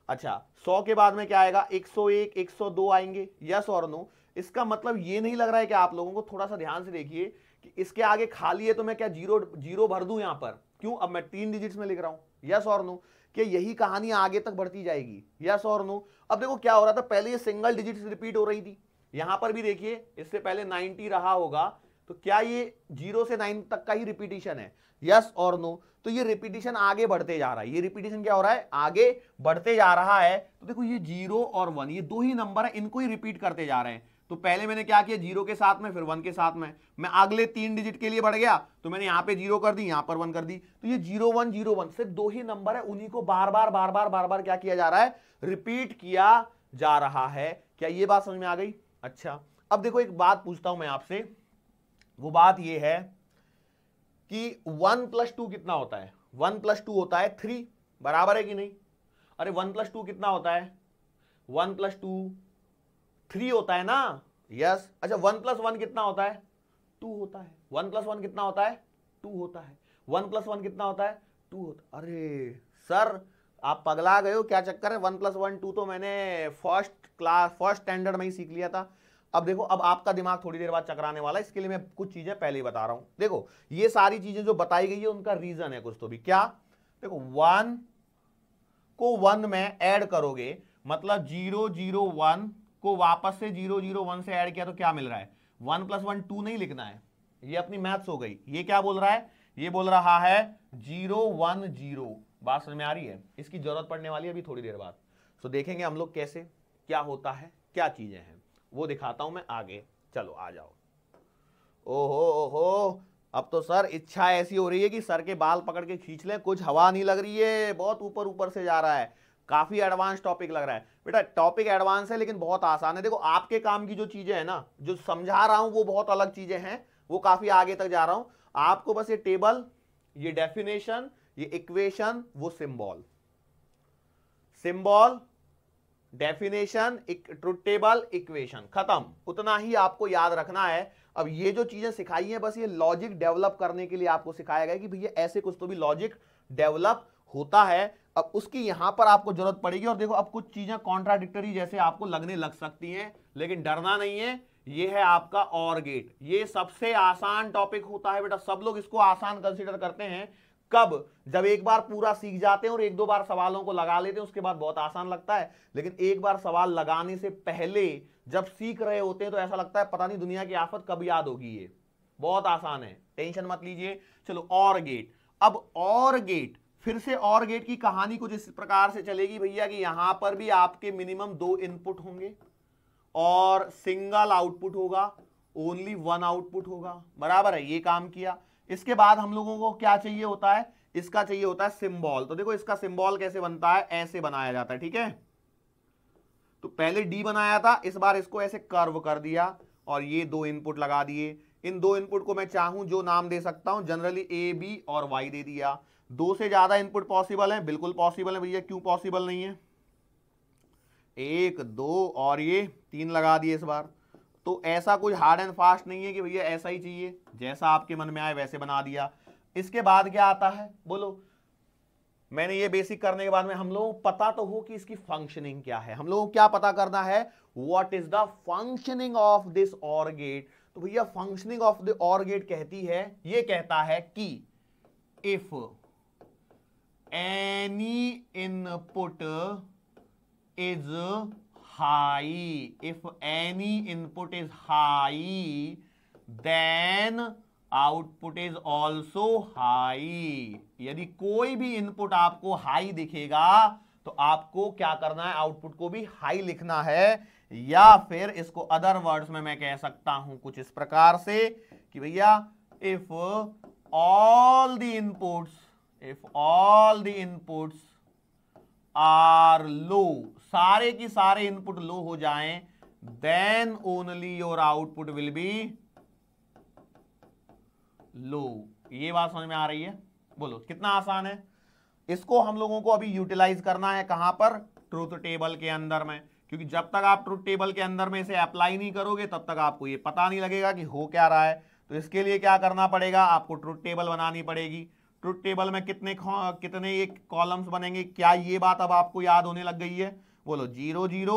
A: अच्छा सौ के बाद में क्या आएगा एक एक एक सौ सौ दो आएंगे यस और नो इसका मतलब ये नहीं लग रहा है कि आप लोगों को थोड़ा सा ध्यान से देखिए कि इसके आगे खाली है तो मैं क्या जीरो जीरो भर दू यहां पर क्यों अब मैं तीन डिजिट्स में लिख रहा हूं यस और नो कि यही कहानी आगे तक बढ़ती जाएगी यस और नो अब देखो क्या हो रहा था पहले ये सिंगल डिजिट रिपीट हो रही थी यहां पर भी देखिए इससे पहले नाइनटी रहा होगा तो क्या ये जीरो से नाइन तक का ही रिपीटिशन है यस और नो तो ये रिपीटिशन आगे बढ़ते जा रहा है ये रिपीटिशन क्या हो रहा है आगे बढ़ते जा रहा है तो देखो ये जीरो और वन ये दो ही नंबर है इनको ही रिपीट करते जा रहे हैं तो पहले मैंने क्या किया जीरो के साथ में फिर वन के साथ में मैं अगले तीन डिजिट के लिए बढ़ गया तो मैंने यहां पे जीरो कर दी यहां पर वन कर दी तो ये जीरो वन जीरो वन सिर्फ दो ही नंबर है उन्हीं को बार बार बार बार बार बार क्या किया जा रहा है रिपीट किया जा रहा है क्या ये बात समझ में आ गई अच्छा अब देखो एक बात पूछता हूं मैं आपसे वो बात ये है कि वन प्लस टू कितना होता है वन प्लस टू होता है थ्री बराबर है कि नहीं अरे वन प्लस टू कितना होता है वन प्लस टू थ्री होता है ना यस अच्छा वन प्लस वन कितना होता है टू होता है वन प्लस वन कितना होता है टू होता है वन प्लस वन कितना होता है टू होता अरे सर आप पगला गए हो क्या चक्कर है वन प्लस वन टू तो मैंने फर्स्ट क्लास फर्स्ट स्टैंडर्ड में ही सीख लिया था अब देखो अब आपका दिमाग थोड़ी देर बाद चकराने वाला है इसके लिए मैं कुछ चीजें पहले ही बता रहा हूं देखो ये सारी चीजें जो बताई गई है उनका रीजन है कुछ तो भी क्या देखो वन को वन में ऐड करोगे मतलब जीरो जीरो वन को वापस से जीरो जीरो वन से ऐड किया तो क्या मिल रहा है वन प्लस वन टू नहीं लिखना है ये अपनी मैथ्स हो गई ये क्या बोल रहा है ये बोल रहा है जीरो वन जीरो बात समझ में आ रही है इसकी जरूरत पड़ने वाली है अभी थोड़ी देर बाद सो तो देखेंगे हम लोग कैसे क्या होता है क्या चीजें हैं वो दिखाता हूं मैं आगे चलो आ जाओ ओहो ओहो अब तो सर इच्छा ऐसी हो रही है कि सर के बाल पकड़ के खींच लें कुछ हवा नहीं लग रही है बहुत ऊपर ऊपर से जा रहा है काफ़ी एडवांस टॉपिक लग रहा है बेटा टॉपिक एडवांस है लेकिन बहुत आसान है देखो आपके काम की जो चीज़ें हैं ना जो समझा रहा हूं वो बहुत अलग चीज़ें हैं वो काफ़ी आगे तक जा रहा हूं आपको बस ये टेबल ये डेफिनेशन ये इक्वेशन वो symbol symbol definition truth table equation खत्म उतना ही आपको याद रखना है अब ये जो चीजें सिखाई हैं बस ये लॉजिक डेवलप करने के लिए आपको सिखाया गया कि भैया ऐसे कुछ तो भी लॉजिक डेवलप होता है अब उसकी यहां पर आपको जरूरत पड़ेगी और देखो अब कुछ चीजें कॉन्ट्राडिक्टरी जैसे आपको लगने लग सकती हैं लेकिन डरना नहीं है ये है आपका और गेट ये सबसे आसान टॉपिक होता है बेटा सब लोग इसको आसान कंसिडर करते हैं कब जब एक बार पूरा सीख जाते हैं और एक दो बार सवालों को लगा लेते हैं उसके बाद बहुत आसान लगता है लेकिन एक बार सवाल लगाने से पहले जब सीख रहे होते हैं तो ऐसा लगता है पता नहीं दुनिया की आफत कब याद होगी ये बहुत आसान है टेंशन मत लीजिए चलो और गेट अब और गेट फिर से और गेट की कहानी कुछ इस प्रकार से चलेगी भैया कि यहां पर भी आपके मिनिमम दो इनपुट होंगे और सिंगल आउटपुट होगा ओनली वन आउटपुट होगा बराबर है ये काम किया इसके बाद हम लोगों को क्या चाहिए होता है इसका चाहिए होता है सिंबल तो देखो इसका सिंबल कैसे बनता है ऐसे बनाया जाता है ठीक है तो पहले डी बनाया था इस बार इसको ऐसे कर्व कर दिया और ये दो इनपुट लगा दिए इन दो इनपुट को मैं चाहूं जो नाम दे सकता हूं जनरली ए बी और वाई दे दिया दो से ज्यादा इनपुट पॉसिबल है बिल्कुल पॉसिबल है भैया क्यों पॉसिबल नहीं है एक दो और ये तीन लगा दिए इस बार तो ऐसा कोई हार्ड एंड फास्ट नहीं है कि भैया ऐसा ही चाहिए जैसा आपके मन में आए वैसे बना दिया इसके बाद क्या आता है बोलो मैंने ये बेसिक करने के बाद में हम लोगों पता तो हो कि इसकी फंक्शनिंग क्या है हम लोगों को क्या पता करना है what is the functioning of this or gate तो भैया फंक्शनिंग ऑफ द ऑर्गेट कहती है ये कहता है कि if any input is high if any input is high then output is also high यदि कोई भी इनपुट आपको हाई दिखेगा तो आपको क्या करना है आउटपुट को भी हाई लिखना है या फिर इसको अदर वर्ड्स में मैं कह सकता हूं कुछ इस प्रकार से कि भैया if all the inputs if all the inputs are low सारे की सारे इनपुट लो हो जाएं then only your output will be low ये बात समझ में आ रही है बोलो कितना आसान है इसको हम लोगों को अभी यूटिलाइज करना है कहां पर ट्रूथ टेबल के अंदर में क्योंकि जब तक आप ट्रूथ टेबल के अंदर में इसे अप्लाई नहीं करोगे तब तक आपको ये पता नहीं लगेगा कि हो क्या रहा है तो इसके लिए क्या करना पड़ेगा आपको ट्रूथ टेबल बनानी पड़ेगी ट्रुथ टेबल में कितने कितने ये कॉलम्स बनेंगे क्या ये बात अब आपको याद होने लग गई है बोलो जीरो जीरो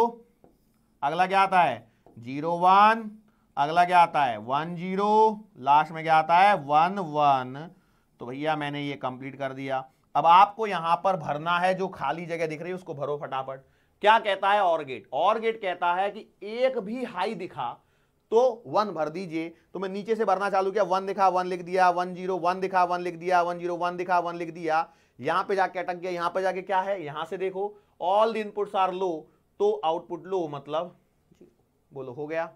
A: अगला क्या आता है जीरो वन अगला क्या आता है वन जीरो लास्ट में क्या आता है वन वन तो भैया मैंने ये कंप्लीट कर दिया अब आपको यहां पर भरना है जो खाली जगह दिख रही है उसको भरो फटाफट क्या कहता है और गेट गेट कहता है कि एक भी हाई दिखा तो वन भर दीजिए तो मैं नीचे से भरना चालू किया वन दिखा वन लिख दिया वन जीरो वन दिखा वन लिख दिया वन जीरो वन दिखा वन लिख दिया यहां पे जाके अटक गया यहां पे जाके क्या है यहां से देखो all the inputs are low तो आउटपुट लो मतलब बोलो हो गया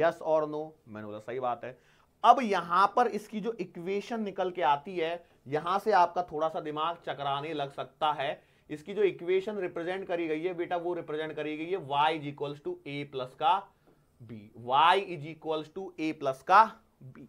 A: यस और नो मैंने बोला सही बात है अब यहां पर इसकी जो इक्वेशन निकल के आती है यहां से आपका थोड़ा सा दिमाग चकराने लग सकता है इसकी जो इक्वेशन रिप्रेजेंट करी गई है बेटा वो रिप्रेजेंट करी गई है Y is equals to A plus का B Y is equal to A plus का बी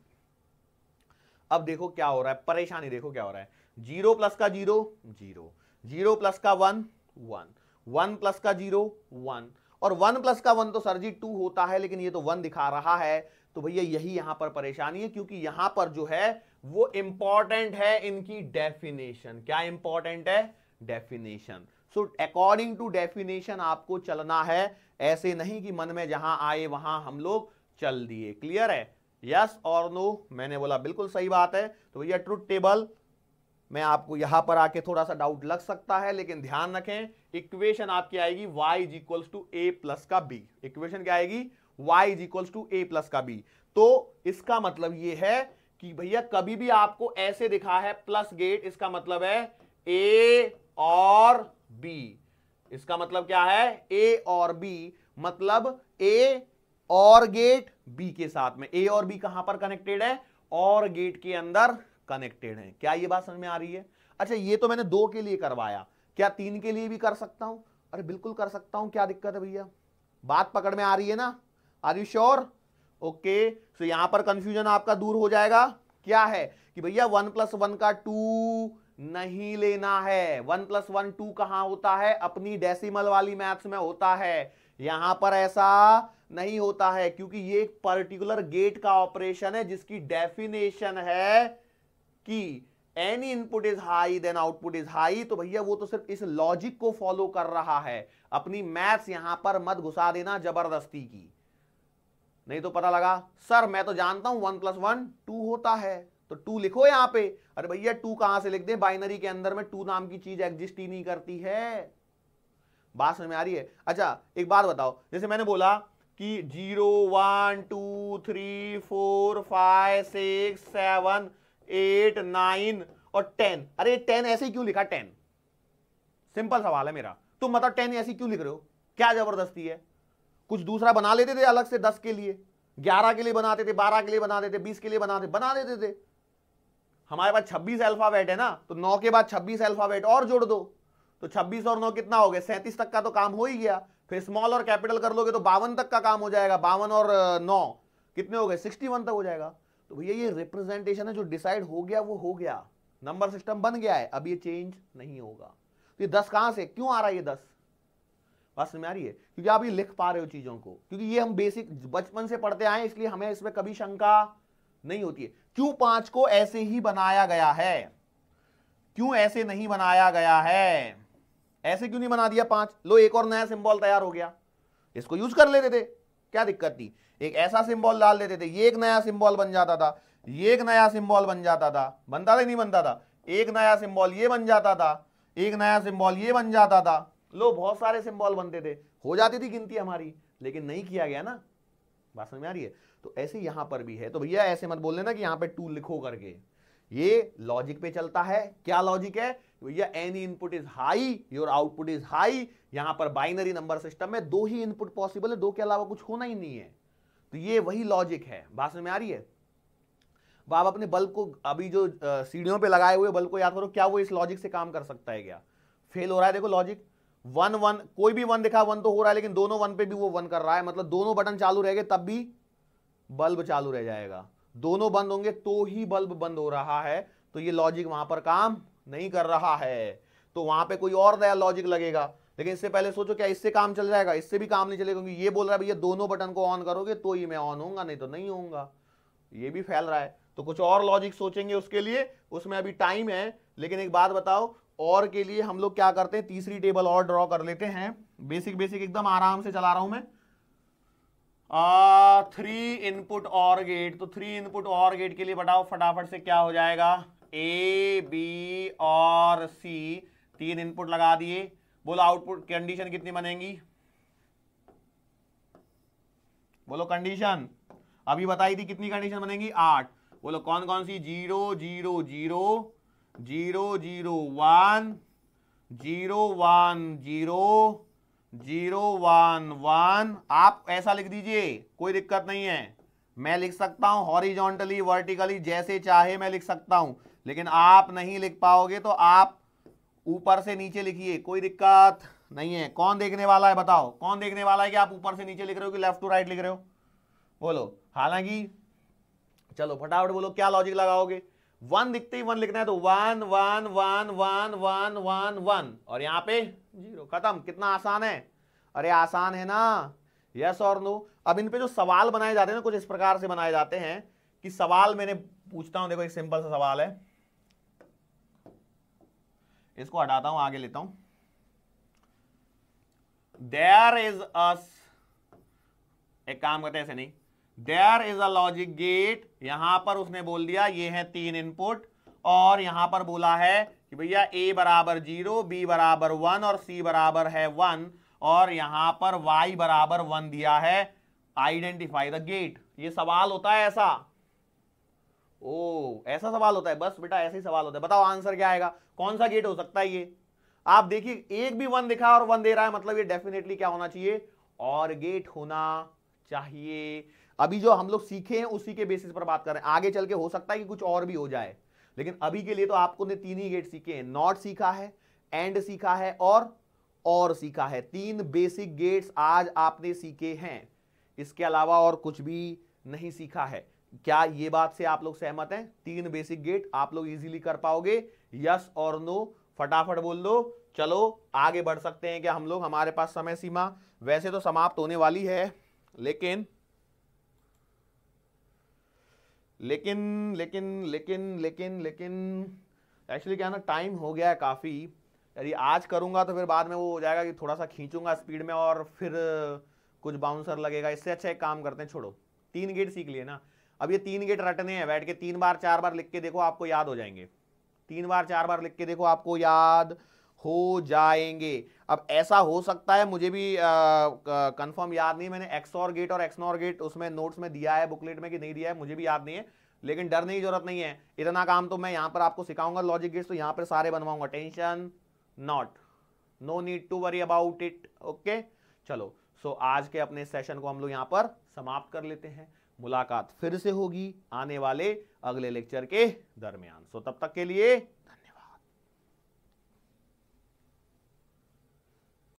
A: अब देखो क्या हो रहा है परेशानी देखो क्या हो रहा है जीरो प्लस का जीरो जीरो जीरो प्लस का वन वन वन प्लस का जीरो वन और वन प्लस का वन तो सर जी टू होता है लेकिन ये तो वन दिखा रहा है तो भैया यही यहां पर परेशानी है क्योंकि यहां पर जो है वो इंपॉर्टेंट है इनकी डेफिनेशन क्या इंपॉर्टेंट है definition so according to definition आपको चलना है ऐसे नहीं कि मन में जहां आए वहां हम लोग चल दिए क्लियर है यस और नो मैंने बोला बिल्कुल सही बात है तो भैया ट्रुथ टेबल मैं आपको यहां पर आके थोड़ा सा डाउट लग सकता है लेकिन ध्यान रखें इक्वेशन आपकी आएगी y is equals to A plus का b इक्वेशन क्या आएगी y is equals to A plus का b तो इसका मतलब ये है कि भैया कभी भी आपको ऐसे दिखा है प्लस गेट इसका मतलब है ए और b इसका मतलब क्या है ए और बी मतलब ए और गेट बी के साथ में ए और बी कहां पर कनेक्टेड है और गेट के अंदर कनेक्टेड है क्या ये बात समझ में आ रही है अच्छा ये तो मैंने दो के लिए करवाया क्या तीन के लिए भी कर सकता हूं अरे बिल्कुल कर सकता हूं क्या दिक्कत है भैया बात पकड़ में आ रही है ना are you sure okay so यहां पर कंफ्यूजन आपका दूर हो जाएगा क्या है कि भैया वन प्लस वन का टू नहीं लेना है वन प्लस वन टू कहां होता है अपनी डेसिमल वाली मैथ्स में होता है यहां पर ऐसा नहीं होता है क्योंकि ये एक पर्टिकुलर गेट का ऑपरेशन है जिसकी डेफिनेशन है कि any input is high then output is high तो भैया वो तो सिर्फ इस लॉजिक को फॉलो कर रहा है अपनी मैथ्स यहां पर मत घुसा देना जबरदस्ती की नहीं तो पता लगा सर मैं तो जानता हूं वन प्लस वन टू होता है तो टू लिखो यहां पे अरे भैया टू कहां से लिख दें बाइनरी के अंदर में टू नाम की चीज एग्जिस्ट ही नहीं करती है बात समझ में आ रही है अच्छा एक बात बताओ जैसे मैंने बोला कि zero one two three four five six seven eight nine और टेन अरे टेन ऐसे ही क्यों लिखा टेन सिंपल सवाल है मेरा तुम बताओ टेन ऐसी क्यों लिख रहे हो क्या जबरदस्ती है कुछ दूसरा बना लेते थे अलग से दस के लिए ग्यारह के लिए बनाते थे बारह के लिए बना देते बीस के लिए बनाते बना देते थे हमारे पास 26 अल्फाबेट है ना तो 9 के बाद 26 अल्फाबेट और जोड़ दो तो 26 और 9 कितना हो गया सैंतीस तक का तो काम हो ही गया फिर स्मॉल और कैपिटल कर लोगे तो बावन तक का काम हो जाएगा बावन और नौ कितने हो गए सिक्सटी तक हो जाएगा तो भैया ये रिप्रेजेंटेशन है जो डिसाइड हो गया वो हो गया नंबर सिस्टम बन गया है अब ये चेंज नहीं होगा तो ये दस कहां से क्यों आ रहा है ये दस बात समझ आ रही है क्योंकि आप ये लिख पा रहे हो चीज़ों को क्योंकि ये हम बेसिक बचपन से पढ़ते आए इसलिए हमें इसमें कभी शंका नहीं होती है क्यों पांच को ऐसे ही बनाया गया है क्यों ऐसे नहीं बनाया गया है ऐसे क्यों नहीं बना दिया पांच लो एक और नया सिंबल तैयार हो गया इसको यूज कर लेते थे क्या दिक्कत थी एक ऐसा सिंबल डाल देते थे ये एक नया सिंबल बन जाता था ये एक नया सिंबल बन जाता था बनता था नहीं बनता था एक नया सिंबल ये बन जाता था एक नया सिंबल ये बन जाता था लो बहुत सारे सिंबल बनते थे हो जाती थी गिनती हमारी लेकिन नहीं किया गया ना बात समझ में आ रही है तो ऐसे यहां पर भी है तो भैया ऐसे मत बोल देना कि यहां पर टू लिखो करके ये लॉजिक पे चलता है क्या लॉजिक है भैया any input is high your output is high यहां पर बाइनरी नंबर सिस्टम में दो ही इनपुट पॉसिबल है दो के अलावा कुछ होना ही नहीं है तो ये वही लॉजिक है बात समझ में आ रही है आप अपने बल्ब को अभी जो सीढ़ियों पे लगाए हुए बल्ब को याद करो क्या वो इस लॉजिक से काम कर सकता है क्या फेल हो रहा है देखो लॉजिक वन वन कोई भी वन दिखा वन तो हो रहा है लेकिन दोनों वन पे भी वो वन कर रहा है मतलब दोनों बटन चालू रहेंगे तब भी बल्ब चालू रह जाएगा दोनों बंद होंगे तो ही बल्ब बंद हो रहा है तो ये लॉजिक वहां पर काम नहीं कर रहा है तो वहां पे कोई और नया लॉजिक लगेगा लेकिन इससे पहले सोचो क्या इससे काम चल जाएगा इससे भी काम नहीं चलेगा क्योंकि ये बोल रहा है भैया दोनों बटन को ऑन करोगे तो ही मैं ऑन होऊंगा नहीं तो नहीं होऊंगा ये भी फैल रहा है तो कुछ और लॉजिक सोचेंगे उसके लिए उसमें अभी टाइम है लेकिन एक बात बताओ और के लिए हम लोग क्या करते हैं तीसरी टेबल और ड्रॉ कर लेते हैं बेसिक बेसिक एकदम आराम से चला रहा हूं मैं थ्री इनपुट और गेट तो थ्री इनपुट और गेट के लिए बताओ फटाफट से क्या हो जाएगा ए बी और सी तीन इनपुट लगा दिए बोलो आउटपुट कंडीशन कितनी बनेगी बोलो कंडीशन अभी बताई थी कितनी कंडीशन बनेगी आठ बोलो कौन कौन सी zero zero zero zero zero one zero one zero zero one one आप ऐसा लिख दीजिए कोई दिक्कत नहीं है मैं लिख सकता हूं हॉरिजॉन्टली वर्टिकली जैसे चाहे मैं लिख सकता हूं लेकिन आप नहीं लिख पाओगे तो आप ऊपर से नीचे लिखिए कोई दिक्कत नहीं है कौन देखने वाला है बताओ कौन देखने वाला है कि आप ऊपर से नीचे लिख रहे हो कि लेफ्ट टू राइट लिख रहे हो बोलो हालांकि चलो फटाफट बोलो क्या लॉजिक लगाओगे वन दिखते ही वन लिखना है तो one one one one one one one और यहाँ पे जीरो खत्म कितना आसान है अरे आसान है ना यस और नो अब इन पे जो सवाल बनाए जाते हैं ना कुछ इस प्रकार से बनाए जाते हैं कि सवाल मैंने पूछता हूं देखो एक सिंपल सा सवाल है इसको हटाता हूं आगे लेता हूं देयर इज अस एक काम करते ऐसे नहीं there is a logic gate यहां पर उसने बोल दिया ये है तीन इनपुट और यहां पर बोला है कि भैया ए बराबर जीरो बी बराबर वन और सी बराबर है वन और यहां पर वाई बराबर वन दिया है आइडेंटिफाई द गेट ये सवाल होता है ऐसा ओ ऐसा सवाल होता है बस बेटा ऐसे ही सवाल होता है बताओ आंसर क्या आएगा कौन सा गेट हो सकता है ये आप देखिए एक भी वन दिखा और वन दे रहा है मतलब ये डेफिनेटली क्या होना चाहिए और गेट होना चाहिए अभी जो हम लोग सीखे हैं उसी के बेसिस पर बात कर रहे हैं आगे चल के हो सकता है कि कुछ और भी हो जाए लेकिन अभी के लिए तो आपको ने तीन ही गेट सीखे हैं नॉट सीखा है एंड सीखा है और और सीखा है तीन बेसिक गेट्स आज आपने सीखे हैं इसके अलावा और कुछ भी नहीं सीखा है क्या ये बात से आप लोग सहमत हैं तीन बेसिक गेट आप लोग इजीली कर पाओगे यस और नो फटाफट बोल दो चलो आगे बढ़ सकते हैं क्या हम लोग हमारे पास समय सीमा वैसे तो समाप्त होने वाली है लेकिन लेकिन लेकिन लेकिन लेकिन लेकिन एक्चुअली क्या ना टाइम हो गया है काफ़ी यदि आज करूँगा तो फिर बाद में वो हो जाएगा कि थोड़ा सा खींचूंगा स्पीड में और फिर कुछ बाउंसर लगेगा इससे अच्छा एक काम करते हैं छोड़ो तीन गेट सीख लिए ना अब ये तीन गेट रटने हैं बैठ के तीन बार चार बार लिख के देखो आपको याद हो जाएंगे तीन बार चार बार लिख के देखो आपको याद हो जाएंगे अब ऐसा हो सकता है मुझे भी कंफर्म याद नहीं मैंने एक्सॉर गेट और एक्सनॉर गेट उसमें नोट्स में दिया है बुकलेट में कि नहीं दिया है मुझे भी याद नहीं है लेकिन डरने की जरूरत नहीं है इतना काम तो मैं यहां पर आपको सिखाऊंगा लॉजिक गेट्स तो यहां पर सारे बनवाऊंगा tension not no need to worry about it okay चलो सो so, आज के अपने सेशन को हम लोग यहां पर समाप्त कर लेते हैं मुलाकात फिर से होगी आने वाले अगले लेक्चर के दरमियान सो so, तब तक के लिए